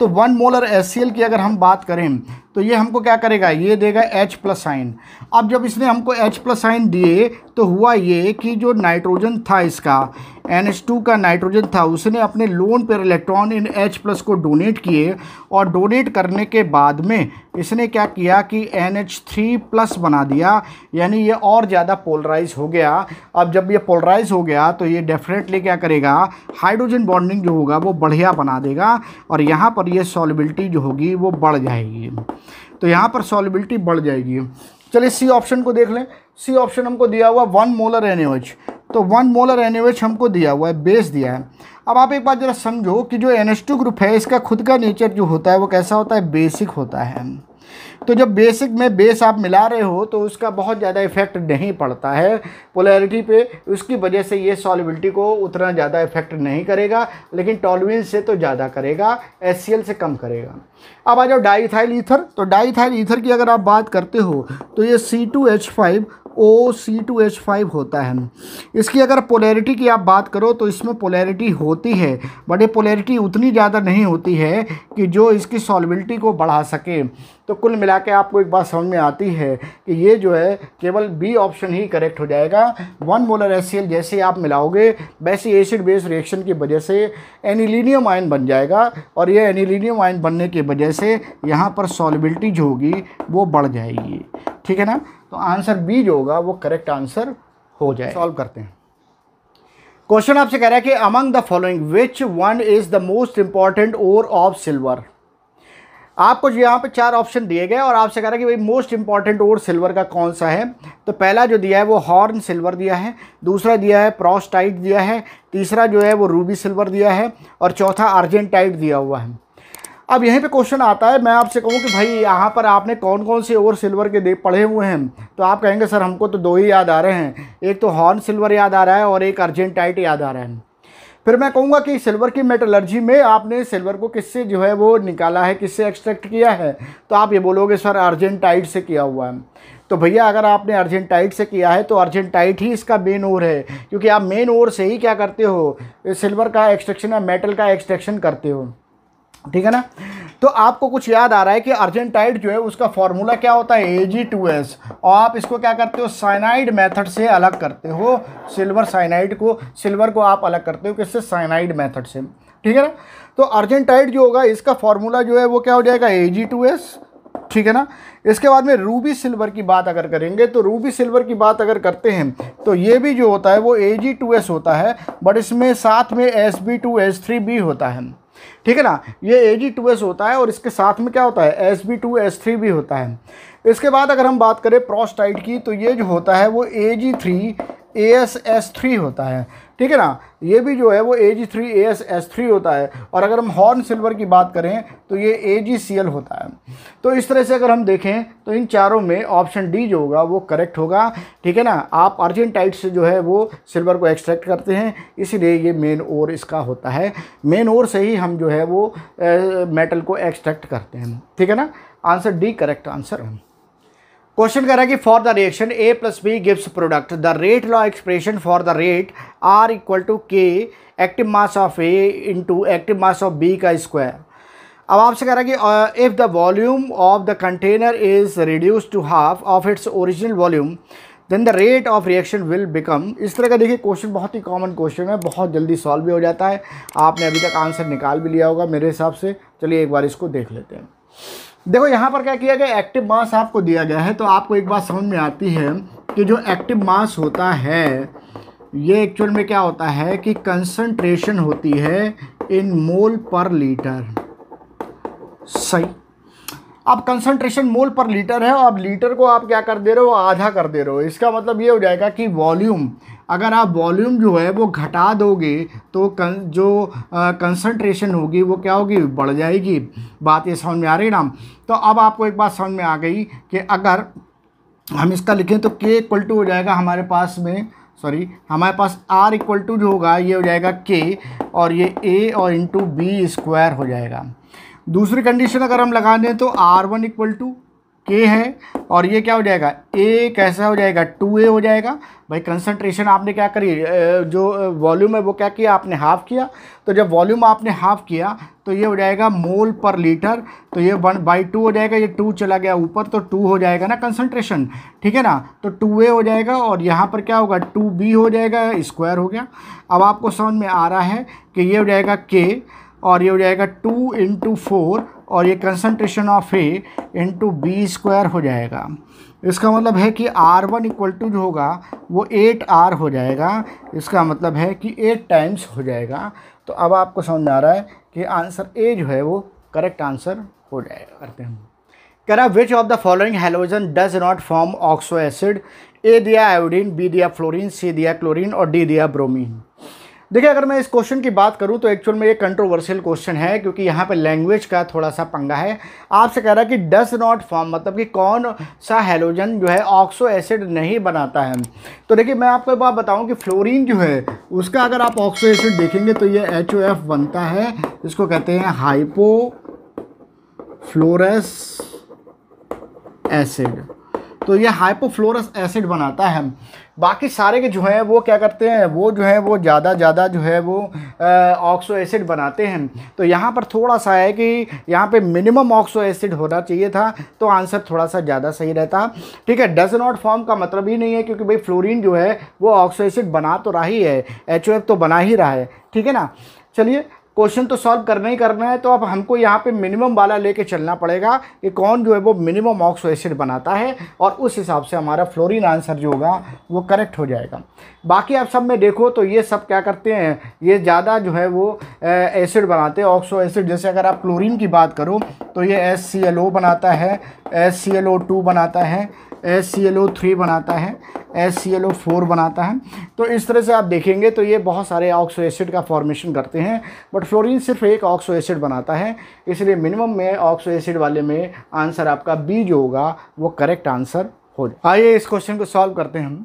तो वन मोलर एस की अगर हम बात करें तो ये हमको क्या करेगा ये देगा H प्लस साइन अब जब इसने हमको H प्लस साइन दिए तो हुआ ये कि जो नाइट्रोजन था इसका NH2 का नाइट्रोजन था उसने अपने लोन पर इलेक्ट्रॉन इन H प्लस को डोनेट किए और डोनेट करने के बाद में इसने क्या किया कि NH3 प्लस बना दिया यानी ये और ज़्यादा पोलराइज हो गया अब जब ये पोलराइज हो गया तो ये डेफिनेटली क्या करेगा हाइड्रोजन बॉन्डिंग जो होगा वो बढ़िया बना देगा और यहाँ पर ये सॉलिबिलिटी जो होगी वो बढ़ जाएगी तो यहाँ पर सॉलिबिलिटी बढ़ जाएगी चलिए सी ऑप्शन को देख लें सी ऑप्शन हमको दिया हुआ वन मोलर एन तो वन मोलर एन हमको दिया हुआ है बेस दिया है अब आप एक बात ज़रा समझो कि जो एन ग्रुप है इसका खुद का नेचर जो होता है वो कैसा होता है बेसिक होता है तो जब बेसिक में बेस आप मिला रहे हो तो उसका बहुत ज़्यादा इफेक्ट नहीं पड़ता है पोलैरिटी पे उसकी वजह से ये सॉलिबिलिटी को उतना ज़्यादा इफेक्ट नहीं करेगा लेकिन टॉलविन से तो ज़्यादा करेगा एस से कम करेगा अब आ जाओ डाईथाइल ईथर तो डाईथाइल ईथर की अगर आप बात करते हो तो ये C two H five O C two H five होता है इसकी अगर पोलैरिटी की आप बात करो तो इसमें पोलैरिटी होती है बट ये पोलैरिटी उतनी ज़्यादा नहीं होती है कि जो इसकी सॉलिबिलिटी को बढ़ा सके तो कुल मिला के आपको एक बात समझ में आती है कि ये जो है केवल बी ऑप्शन ही करेक्ट हो जाएगा वन मोलर एस जैसे आप मिलाओगे वैसे एसिड बेस रिएक्शन की वजह से एनिलीनियम आयन बन जाएगा और ये एनिलीनियम आयन बनने के वजह से यहाँ पर सॉलिबिलिटी जो होगी वो बढ़ जाएगी ठीक है ना तो आंसर बी जो होगा वो करेक्ट आंसर हो जाए सॉल्व करते हैं क्वेश्चन आपसे कह रहा है कि among the following which one is the most important ore of silver आपको जो यहाँ पे चार ऑप्शन दिए गए और आपसे कह रहा है कि भाई मोस्ट इंपॉर्टेंट ओर सिल्वर का कौन सा है तो पहला जो दिया है वो हॉर्न सिल्वर दिया है दूसरा दिया है प्रॉस्टाइट दिया है तीसरा जो है वो रूबी सिल्वर दिया है और चौथा अर्जेंटाइट दिया हुआ है अब यहीं पे क्वेश्चन आता है मैं आपसे कहूँ कि भाई यहाँ पर आपने कौन कौन से और सिल्वर के दे पढ़े हुए हैं तो आप कहेंगे सर हमको तो दो ही याद आ रहे हैं एक तो हॉर्न सिल्वर याद आ रहा है और एक अर्जेंटाइट याद आ रहा है फिर मैं कहूँगा कि सिल्वर की मेटलर्जी में आपने सिल्वर को किससे जो है वो निकाला है किससे एक्सट्रैक्ट किया है तो आप ये बोलोगे सर अर्जेंटाइट से किया हुआ है तो भैया अगर आपने अर्जेंटाइट से किया है तो अर्जेंटाइट ही इसका मेन ओर है क्योंकि आप मेन ओर से ही क्या करते हो सिल्वर का एक्सट्रैक्शन या मेटल का एक्सट्रैक्शन करते हो ठीक है ना तो आपको कुछ याद आ रहा है कि अर्जेंटाइड जो है उसका फॉर्मूला क्या होता है ए जी टू एस और आप इसको क्या करते हो साइनाइड मेथड से अलग करते हो सिल्वर साइनाइड को सिल्वर को आप अलग करते हो किससे साइनाइड मेथड से ठीक है ना तो अर्जेंटाइड जो होगा इसका फॉर्मूला जो है वो क्या हो जाएगा ए जी टू एस ठीक है ना इसके बाद में रूबी सिल्वर की बात अगर करेंगे तो रूबी सिल्वर की बात अगर करते हैं तो ये भी जो होता है वो ए जी टू एस होता है बट इसमें साथ में S B two S three बी होता है ठीक है ना ये ए जी टू एस होता है और इसके साथ में क्या होता है S B two S three भी होता है इसके बाद अगर हम बात करें प्रोस्टाइड की तो ये जो होता है वो A G three A S S three होता है ठीक है ना ये भी जो है वो A G three A S S three होता है और अगर हम हॉर्न सिल्वर की बात करें तो ये ए जी सी एल होता है तो इस तरह से अगर हम देखें तो इन चारों में ऑप्शन डी जो होगा वो करेक्ट होगा ठीक है ना आप अर्जेंटाइट से जो है वो सिल्वर को एक्सट्रैक्ट करते हैं इसीलिए ये मेन ओर इसका होता है मेन ओर से ही हम जो है वो मेटल को एक्सट्रैक्ट करते हैं ठीक है ना answer D correct answer question कह रहा है कि for the reaction A plus B gives product the rate law expression for the rate R equal to K active mass of A into active mass of B का square अब आपसे कह रहा है कि if the volume of the container is reduce to half of its original volume then the rate of reaction will become इस तरह का देखिए क्वेश्चन बहुत ही कॉमन क्वेश्चन है बहुत जल्दी सॉल्व भी हो जाता है आपने अभी तक आंसर निकाल भी लिया होगा मेरे हिसाब से चलिए एक बार इसको देख लेते हैं देखो यहाँ पर क्या किया गया एक्टिव मास आपको दिया गया है तो आपको एक बात समझ में आती है कि जो एक्टिव मास होता है ये एक्चुअल में क्या होता है कि कंसंट्रेशन होती है इन मोल पर लीटर सही अब कंसंट्रेशन मोल पर लीटर है और अब लीटर को आप क्या कर दे रहे हो आधा कर दे रहे हो इसका मतलब ये हो जाएगा कि वॉल्यूम अगर आप वॉल्यूम जो है वो घटा दोगे तो कं, जो कंसंट्रेशन होगी वो क्या होगी बढ़ जाएगी बात ये समझ में आ रही ना तो अब आपको एक बात समझ में आ गई कि अगर हम इसका लिखें तो के इक्वल टू हो जाएगा हमारे पास में सॉरी हमारे पास आर इक्वल टू जो होगा ये हो जाएगा के और ये ए और इंटू बी स्क्वायर हो जाएगा दूसरी कंडीशन अगर हम लगा दें तो R one equal to A है और ये क्या हो जाएगा ए कैसा हो जाएगा टू ए हो जाएगा भाई कंसंट्रेशन आपने क्या करी जो वॉल्यूम है वो क्या किया आपने हाफ़ किया तो जब वॉल्यूम आपने हाफ़ किया तो ये हो जाएगा मोल पर लीटर तो ये वन बाई टू हो जाएगा ये टू चला गया ऊपर तो टू हो जाएगा ना कंसंट्रेशन ठीक है ना तो टू ए हो जाएगा और यहाँ पर क्या होगा टू बी हो जाएगा स्क्वायर हो गया अब आपको समझ में आ रहा है कि ये हो जाएगा के और ये हो जाएगा टू इंटू फोर और ये concentration of A into B square हो जाएगा इसका मतलब है कि आर वन इक्वल टू जो होगा वो एट आर हो जाएगा इसका मतलब है कि एट टाइम्स हो जाएगा तो अब आपको समझ आ रहा है कि आंसर ए जो है वो करेक्ट आंसर हो जाएगा करते हैं कह रहा which of the following halogen does not form oxo acid A दिया आयोडीन बी दिया फ्लोरिन सी दिया क्लोरिन और डी दिया ब्रोमीन देखिए अगर मैं इस क्वेश्चन की बात करूं तो एक्चुअल में ये कंट्रोवर्शियल क्वेश्चन है क्योंकि यहाँ पे लैंग्वेज का थोड़ा सा पंगा है आपसे कह रहा है कि डज नॉट फॉर्म मतलब कि कौन सा हेलोजन जो है ऑक्सो एसिड नहीं बनाता है तो देखिए मैं आपको एक बात बताऊँ कि फ्लोरीन जो है उसका अगर आप ऑक्सो एसिड देखेंगे तो ये एच बनता है इसको कहते हैं हाइपो फ्लोरस एसिड तो ये हाइपोफ्लोरस एसिड बनाता है बाकी सारे के जो हैं वो क्या करते हैं वो जो है वो ज़्यादा ज़्यादा जो है वो ऑक्सो एसिड बनाते हैं तो यहाँ पर थोड़ा सा है कि यहाँ पे मिनिमम ऑक्सो एसिड होना चाहिए था तो आंसर थोड़ा सा ज़्यादा सही रहता ठीक है डज नॉट फॉर्म का मतलब ही नहीं है क्योंकि भाई फ्लोरिन जो है वो ऑक्सो एसिड बना तो रहा ही है एच तो बना ही रहा है ठीक है ना चलिए क्वेश्चन तो सॉल्व करना ही करना है तो अब हमको यहाँ पे मिनिमम वाला लेके चलना पड़ेगा कि कौन जो है वो मिनिमम ऑक्सो एसिड बनाता है और उस हिसाब से हमारा फ्लोरीन आंसर जो होगा वो करेक्ट हो जाएगा बाकी आप सब में देखो तो ये सब क्या करते हैं ये ज़्यादा जो है वो एसिड बनाते हैं ऑक्सो एसिड जैसे अगर आप क्लोरिन की बात करो तो ये एस बनाता है एस बनाता है S C L O three बनाता है S C L O four बनाता है तो इस तरह से आप देखेंगे तो ये बहुत सारे ऑक्सो एसिड का फॉर्मेशन करते हैं बट फ्लोरीन सिर्फ एक ऑक्सो एसिड बनाता है इसलिए मिनिमम में ऑक्सो एसिड वाले में आंसर आपका बी जो होगा वो करेक्ट आंसर हो जाए आइए इस क्वेश्चन को सॉल्व करते हैं हम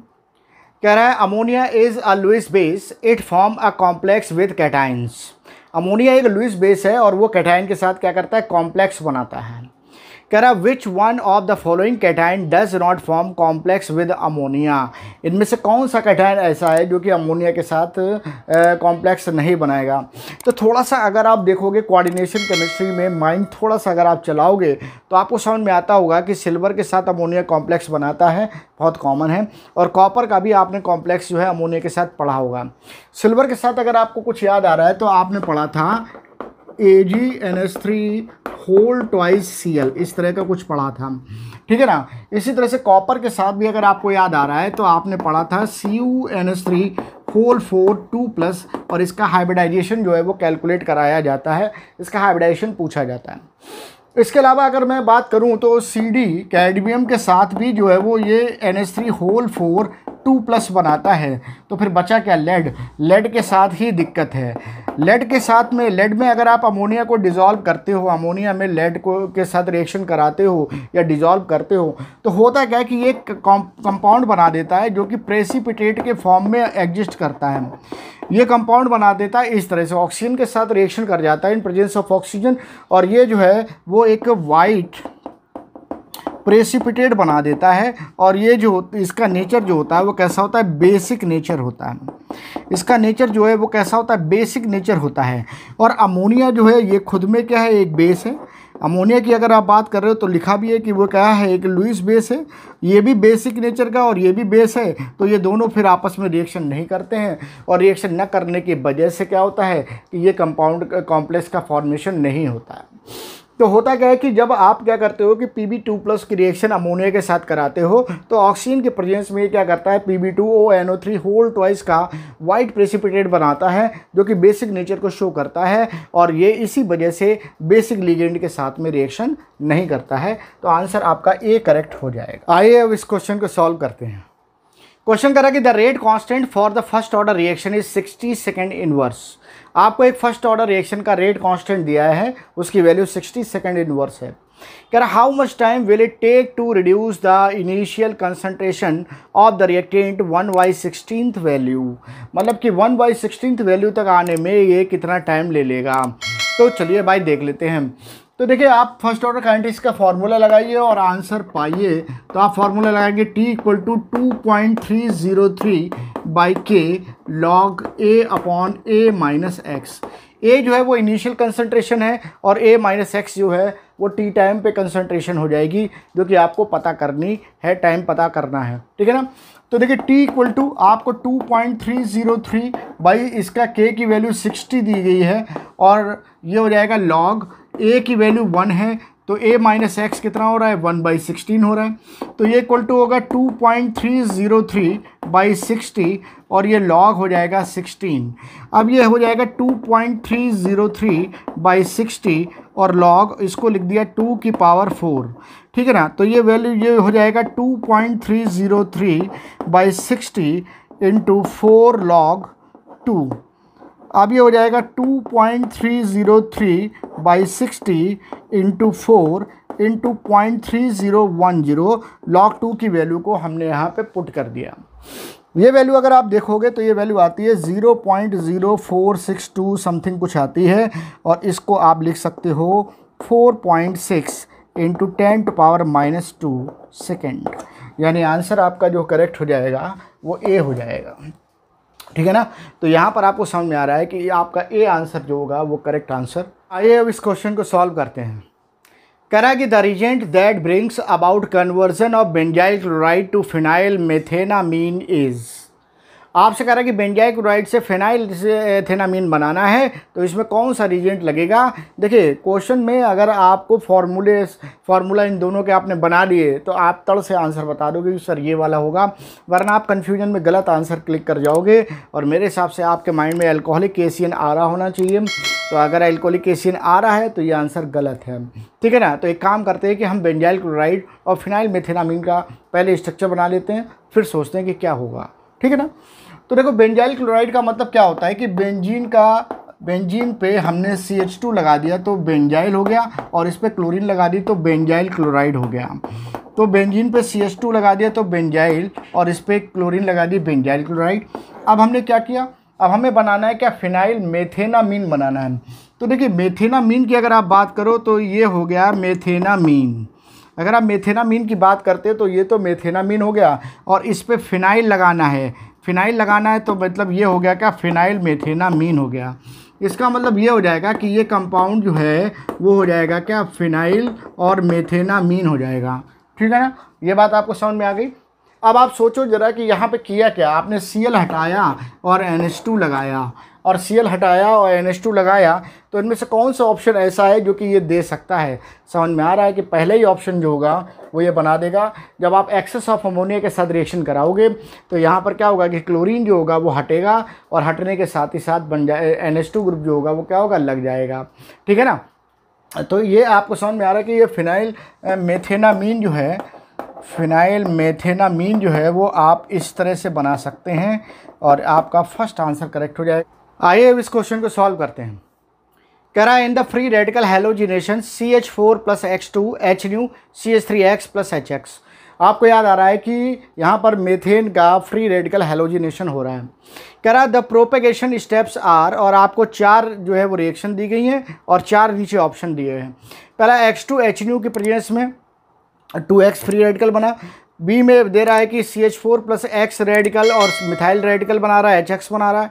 कह रहा है ammonia is a Lewis base it form a complex with cations ammonia एक लुइस बेस है और वो कैटाइन के साथ क्या करता है कॉम्प्लेक्स बनाता है कह रहा which one of the following cation does not form complex with ammonia इनमें से कौन सा कैटाइन ऐसा है जो कि अमोनिया के साथ कॉम्प्लेक्स नहीं बनाएगा तो थोड़ा सा अगर आप देखोगे कोऑर्डिनेशन केमिस्ट्री में माइंड थोड़ा सा अगर आप चलाओगे तो आपको समझ में आता होगा कि सिल्वर के साथ अमोनिया कॉम्प्लेक्स बनाता है बहुत कॉमन है और कॉपर का भी आपने कॉम्प्लेक्स जो है अमोनिया के साथ पढ़ा होगा सिल्वर के साथ अगर आपको कुछ याद आ रहा है तो आपने पढ़ा था A G N S three whole twice C L इस तरह का कुछ पढ़ा था ठीक है ना इसी तरह से कॉपर के साथ भी अगर आपको याद आ रहा है तो आपने पढ़ा था C U N S three whole four two plus और इसका हाइब्रिडाइजेशन जो है वो कैलकुलेट कराया जाता है इसका हाइब्रिडाइजेशन पूछा जाता है इसके अलावा अगर मैं बात करूं तो सी डी कैडमियम के साथ भी जो है वो ये N S three whole four two plus बनाता है तो फिर बचा क्या लेड लेड के साथ ही दिक्कत है लेड के साथ में लेड में अगर आप अमोनिया को डिज़ोल्व करते हो अमोनिया में लेड को के साथ रिएक्शन कराते हो या डिज़ोल्व करते हो तो होता क्या है कि ये कंपाउंड बना देता है जो कि प्रेसिपिटेट के फॉर्म में एग्जिस्ट करता है ये कंपाउंड बना देता है इस तरह से ऑक्सीजन के साथ रिएक्शन कर जाता है इन प्रेजेंस ऑफ ऑक्सीजन और ये जो है वो एक वाइट प्रेसिपिटेट बना देता है और ये जो इसका नेचर जो होता है वो कैसा होता है बेसिक नेचर होता है इसका नेचर जो है वो कैसा होता है बेसिक नेचर होता है और अमोनिया जो है ये खुद में क्या है एक बेस है अमोनिया की अगर आप बात कर रहे हो तो लिखा भी है कि वो क्या है एक लुइस बेस है ये भी बेसिक नेचर का और ये भी बेस है तो ये दोनों फिर आपस में रिएक्शन नहीं करते हैं और रिएक्शन न करने की वजह से क्या होता है कि ये कंपाउंड कॉम्प्लेक्स का फॉर्मेशन नहीं होता है तो होता क्या है कि जब आप क्या करते हो कि पी बी टू प्लस की रिएक्शन अमोनिया के साथ कराते हो तो ऑक्सीजन के प्रेजेंस में क्या करता है P B two O N O three whole twice का वाइट प्रेसिपिटेट बनाता है जो कि बेसिक नेचर को शो करता है और ये इसी वजह से बेसिक लिगेंड के साथ में रिएक्शन नहीं करता है तो आंसर आपका ए करेक्ट हो जाएगा आइए अब इस क्वेश्चन को सॉल्व करते हैं क्वेश्चन करा कि the rate constant for the first order reaction is sixty second inverse आपको एक फर्स्ट ऑर्डर रिएक्शन का रेट कांस्टेंट दिया है उसकी वैल्यू 60 सेकंड इनवर्स है कह रहा how much time will it take to reduce the initial concentration of the reactant one by sixteen value मतलब कि वन बाई सिक्सटीन वैल्यू तक आने में ये कितना टाइम ले लेगा तो चलिए भाई देख लेते हैं तो देखिए आप फर्स्ट ऑर्डर काइनेटिक्स का फॉर्मूला लगाइए और आंसर पाइए तो आप फार्मूला लगाएंगे T equal to two point three zero three by K log A upon A minus X A जो है वो इनिशियल कंसंट्रेशन है और ए माइनस एक्स जो है वो टी टाइम पे कंसंट्रेशन हो जाएगी जो कि आपको पता करनी है टाइम पता करना है ठीक है ना तो देखिए टी इक्वल टू आपको 2.303 बाई इसका के की वैल्यू 60 दी गई है और ये हो जाएगा लॉग ए की वैल्यू वन है तो ए माइनस एक्स कितना हो रहा है वन बाई सिक्सटीन हो रहा है तो ये इक्वल टू होगा two point three zero three by sixty और ये लॉग हो जाएगा सिक्सटीन अब ये हो जाएगा two point three zero three by sixty और लॉग इसको लिख दिया टू की पावर फोर ठीक है ना तो ये वैल्यू ये हो जाएगा two point three zero three by sixty into four log two अब ये हो जाएगा 2.303 by sixty into four into point three zero one zero log two की वैल्यू को हमने यहाँ पे पुट कर दिया ये वैल्यू अगर आप देखोगे तो ये वैल्यू आती है zero point zero four six two something कुछ आती है और इसको आप लिख सकते हो four point six into ten to power minus two second यानी आंसर आपका जो करेक्ट हो जाएगा वो ए हो जाएगा ठीक है ना तो यहाँ पर आपको समझ में आ रहा है कि आपका ए आंसर जो होगा वो करेक्ट आंसर आइए अब इस क्वेश्चन को सॉल्व करते हैं करा कि the reagent that brings about conversion of benzyl chloride to phenyl methanamine is आपसे कह रहा है कि बेंजाइक राइड से फेनाइल थेनामीन बनाना है तो इसमें कौन सा रिजेंट लगेगा देखिए क्वेश्चन में अगर आपको फार्मूले फार्मूला इन दोनों के आपने बना लिए तो आप तड़ से आंसर बता दोगे कि सर ये वाला होगा वरना आप कन्फ्यूजन में गलत आंसर क्लिक कर जाओगे और मेरे हिसाब से आपके माइंड में एल्कोहलिक केसियन आ रहा होना चाहिए तो अगर एल्कोहलिक केसियन आ रहा है तो ये आंसर गलत है ठीक है ना तो एक काम करते हैं कि हम बेंजाइल क्लोराइड और फिनाइल मेथेनामिन का पहले स्ट्रक्चर बना लेते हैं फिर सोचते हैं कि क्या होगा ठीक है ना तो देखो बेंजाइल क्लोराइड का मतलब क्या होता है कि बेंजीन का बेंजीन पे हमने सी एच टू लगा दिया तो बेंजाइल हो गया और इस पर क्लोरीन लगा दी तो बेंजाइल क्लोराइड हो गया तो बेंजीन पे सी एच टू लगा दिया तो बेंजाइल और इस पर क्लोरीन लगा दी बेंजाइल क्लोराइड अब हमने क्या किया अब हमें बनाना है क्या फिनाइल मेथेनामीन बनाना है तो देखिए मेथेनामीन की अगर आप बात करो तो ये हो गया मेथेनामीन अगर आप मेथेनामीन की बात करते हैं तो ये तो मेथेनामीन हो गया और इस पर फिनाइल लगाना है फिनाइल लगाना है तो मतलब ये हो गया क्या फिनाइल मेथेना मीन हो गया इसका मतलब ये हो जाएगा कि ये कंपाउंड जो है वो हो जाएगा क्या फिनाइल और मेथेना मीन हो जाएगा ठीक है ना ये बात आपको समझ में आ गई अब आप सोचो ज़रा कि यहाँ पे किया क्या आपने सी हटाया और एन लगाया और सी हटाया और एन लगाया तो इनमें से कौन सा ऑप्शन ऐसा है जो कि ये दे सकता है समझ में आ रहा है कि पहले ही ऑप्शन जो होगा वो ये बना देगा जब आप एक्सेस ऑफ अमोनिया के साथ रिएक्शन कराओगे तो यहाँ पर क्या होगा कि क्लोरीन जो होगा वो हटेगा और हटने के साथ ही साथ बन जाए एन ग्रुप जो होगा वो क्या होगा लग जाएगा ठीक है ना तो ये आपको समझ में आ रहा है कि ये फिनाइल मेथेनामीन जो है फिनाइल मेथेनामीन जो है वो आप इस तरह से बना सकते हैं और आपका फर्स्ट आंसर करेक्ट हो जाएगा आइए अब इस क्वेश्चन को सॉल्व करते हैं कह रहा है in the free radical halogenation C H four plus X two H nu C H three X plus H X आपको याद आ रहा है कि यहाँ पर मेथेन का फ्री रेडिकल हेलोजिनेशन हो रहा है कह रहा है द प्रोपेगेशन स्टेप्स आर और आपको चार जो है वो रिएक्शन दी गई हैं और चार नीचे ऑप्शन दिए हैं पहला एक्स टू एच न्यू की प्रेजेंस में टू एक्स फ्री रेडिकल बना बी में दे रहा है कि C H four plus X radical और मिथाइल रेडिकल बना रहा है एच एक्स बना रहा है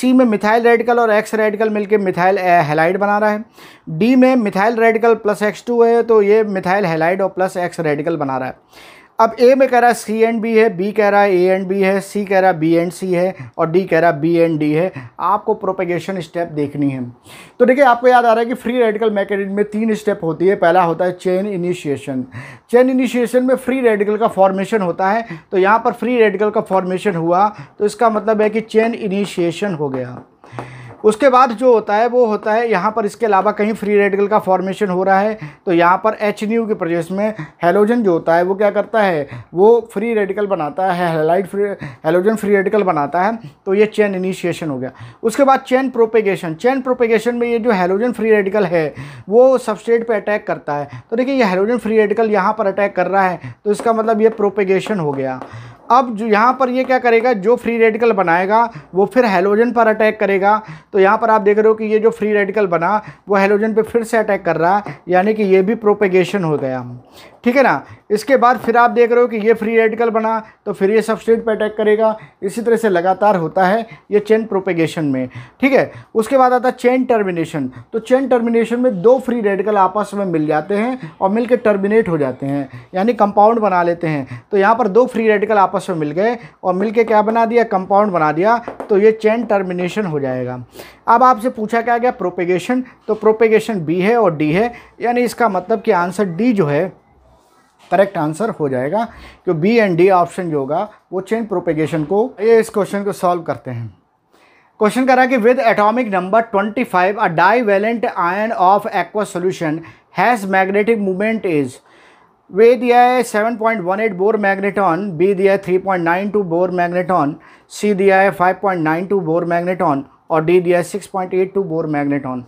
सी में मिथाइल रेडिकल और एक्स रेडिकल मिलकर मिथाइल हेलाइड बना रहा है डी में methyl radical plus X two है तो ये मिथाइल हेलाइड और प्लस एक्स रेडिकल बना रहा है अब ए में कह रहा है सी एंड बी है बी कह रहा है ए एंड बी है सी कह रहा है बी एंड सी है और डी कह रहा है बी एंड डी है आपको प्रोपेगेशन स्टेप देखनी है तो देखिए आपको याद आ रहा है कि फ्री रेडिकल मैकेनिज्म में तीन स्टेप होती है पहला होता है चेन इनिशिएशन चेन इनिशिएशन में फ्री रेडिकल का फॉर्मेशन होता है तो यहाँ पर फ्री रेडिकल का फॉर्मेशन हुआ तो इसका मतलब है कि चेन इनिशिएशन हो गया उसके बाद जो होता है वो होता है यहाँ पर इसके अलावा कहीं फ्री रेडिकल का फॉर्मेशन हो रहा है तो यहाँ पर एच न्यू के प्रदेश में हेलोजन जो होता है वो क्या करता है वो फ्री रेडिकल बनाता है halide free halogen free radical बनाता है तो ये चैन इनिशिएशन हो गया उसके बाद चैन प्रोपेगेशन चैन प्रोपेगेशन में ये जो हेलोजन फ्री रेडिकल है वो सबस्टेट पर अटैक करता है तो देखिए ये हेलोजन फ्री रेडिकल यहाँ पर अटैक कर रहा है तो इसका मतलब ये प्रोपेगेशन हो गया अब जो यहाँ पर ये क्या करेगा जो फ्री रेडिकल बनाएगा वो फिर हेलोजन पर अटैक करेगा तो यहाँ पर आप देख रहे हो कि ये जो फ्री रेडिकल बना वो हेलोजन पर फिर से अटैक कर रहा है यानी कि ये भी प्रोपेगेशन हो गया ठीक है ना इसके बाद फिर आप देख रहे हो कि ये फ्री रेडिकल बना तो फिर ये सबस्ट्रेट पर अटैक करेगा इसी तरह से लगातार होता है ये चेन प्रोपेगेशन में ठीक है उसके बाद आता है चेन टर्मिनेशन तो चेन टर्मिनेशन में दो फ्री रेडिकल आपस में मिल जाते हैं और मिलकर टर्मिनेट हो जाते हैं यानी कंपाउंड बना लेते हैं तो यहाँ पर दो फ्री रेडिकल आपस में मिल गए और मिल के क्या बना दिया कंपाउंड बना दिया तो ये चेन टर्मिनेशन हो जाएगा अब आपसे पूछा क्या गया प्रोपेगेशन तो प्रोपेगेशन बी है और डी है यानी इसका मतलब कि आंसर डी जो है करेक्ट आंसर हो जाएगा क्यों बी एंड डी ऑप्शन जो होगा वो चेन प्रोपेगेशन को ये इस क्वेश्चन को सॉल्व करते हैं क्वेश्चन कह रहा है कि with atomic number 25 a divalent ion of aqua solution has magnetic movement is वे दिया है 7.18 बोर मैग्नेटॉन बी दिया है 3.92 बोर मैग्नेटॉन सी दिया है 5.92 बोर मैग्नेटॉन और डी दिया है six point eight two Bohr magneton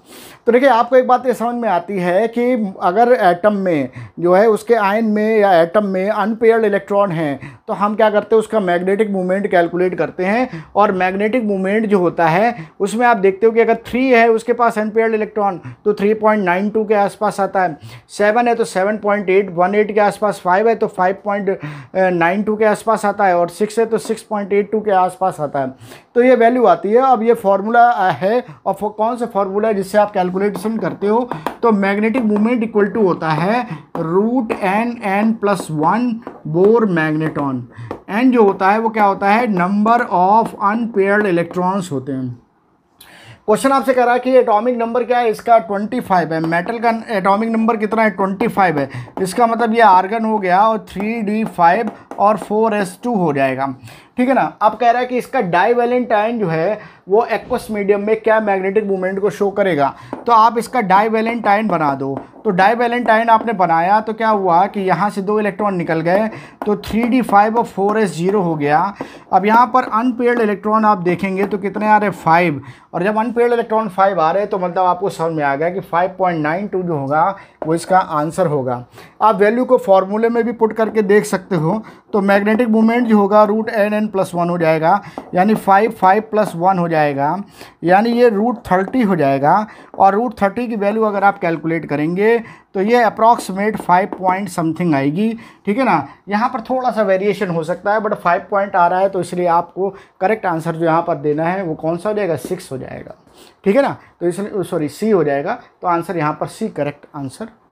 तो देखिए आपको एक बात ये समझ में आती है कि अगर एटम में जो है उसके आयन में या एटम में अनपेयर्ड इलेक्ट्रॉन हैं तो हम क्या करते हैं उसका मैग्नेटिक मूवमेंट कैलकुलेट करते हैं और मैग्नेटिक मूवमेंट जो होता है उसमें आप देखते हो कि अगर थ्री है उसके पास अनपेयर्ड इलेक्ट्रॉन तो थ्री पॉइंट नाइन टू के आसपास आता है सेवन है तो seven point eight one eight के आसपास फाइव है तो फाइव पॉइंट नाइन टू के आसपास आता है और सिक्स है तो सिक्स पॉइंट एट टू के आसपास आता है तो ये वैल्यू आती है अब ये फार्मूला है और कौन सा फार्मूला है जिससे आप कैलकुलेशन करते हो तो मैग्नेटिक मूवमेंट इक्वल टू होता है root N N plus one Bohr magneton N जो होता है वो क्या होता है नंबर ऑफ अनपेयर्ड इलेक्ट्रॉन्स होते हैं क्वेश्चन आपसे कह रहा है कि एटॉमिक नंबर क्या है इसका 25 है मेटल का एटॉमिक नंबर कितना है 25 है इसका मतलब ये आर्गन हो गया और 3d5 और फोर एस टू हो जाएगा ठीक है ना अब कह रहा है कि इसका डाई वैलेंटाइन जो है वो एक्वस मीडियम में क्या मैग्नेटिक मूवमेंट को शो करेगा तो आप इसका डाई वैलेंटाइन बना दो तो डाई वैलेंटाइन आपने बनाया तो क्या हुआ कि यहाँ से दो इलेक्ट्रॉन निकल गए तो थ्री डी फाइव और फोर एस जीरो हो गया अब यहाँ पर अनपेड इलेक्ट्रॉन आप देखेंगे तो कितने आ रहे फाइव और जब अनपेड इलेक्ट्रॉन फाइव आ रहे तो मतलब आपको समझ में आ गया कि फाइव पॉइंट नाइन टू जो होगा वो इसका आंसर होगा आप वैल्यू को फॉर्मूले में भी पुट करके देख सकते हो तो मैग्नेटिक मोमेंट जो होगा root N N plus one हो जाएगा यानी फाइव फाइव प्लस वन हो जाएगा यानी ये रूट थर्टी हो जाएगा और रूट थर्टी की वैल्यू अगर आप कैलकुलेट करेंगे तो ये अप्रॉक्सीमेट फाइव पॉइंट समथिंग आएगी ठीक है ना यहाँ पर थोड़ा सा वेरिएशन हो सकता है बट फाइव पॉइंट आ रहा है तो इसलिए आपको करेक्ट आंसर जो यहाँ पर देना है वो कौन सा हो जाएगा सिक्स हो जाएगा ठीक है ना तो इसलिए सॉरी सी हो जाएगा तो आंसर यहाँ पर सी करेक्ट आंसर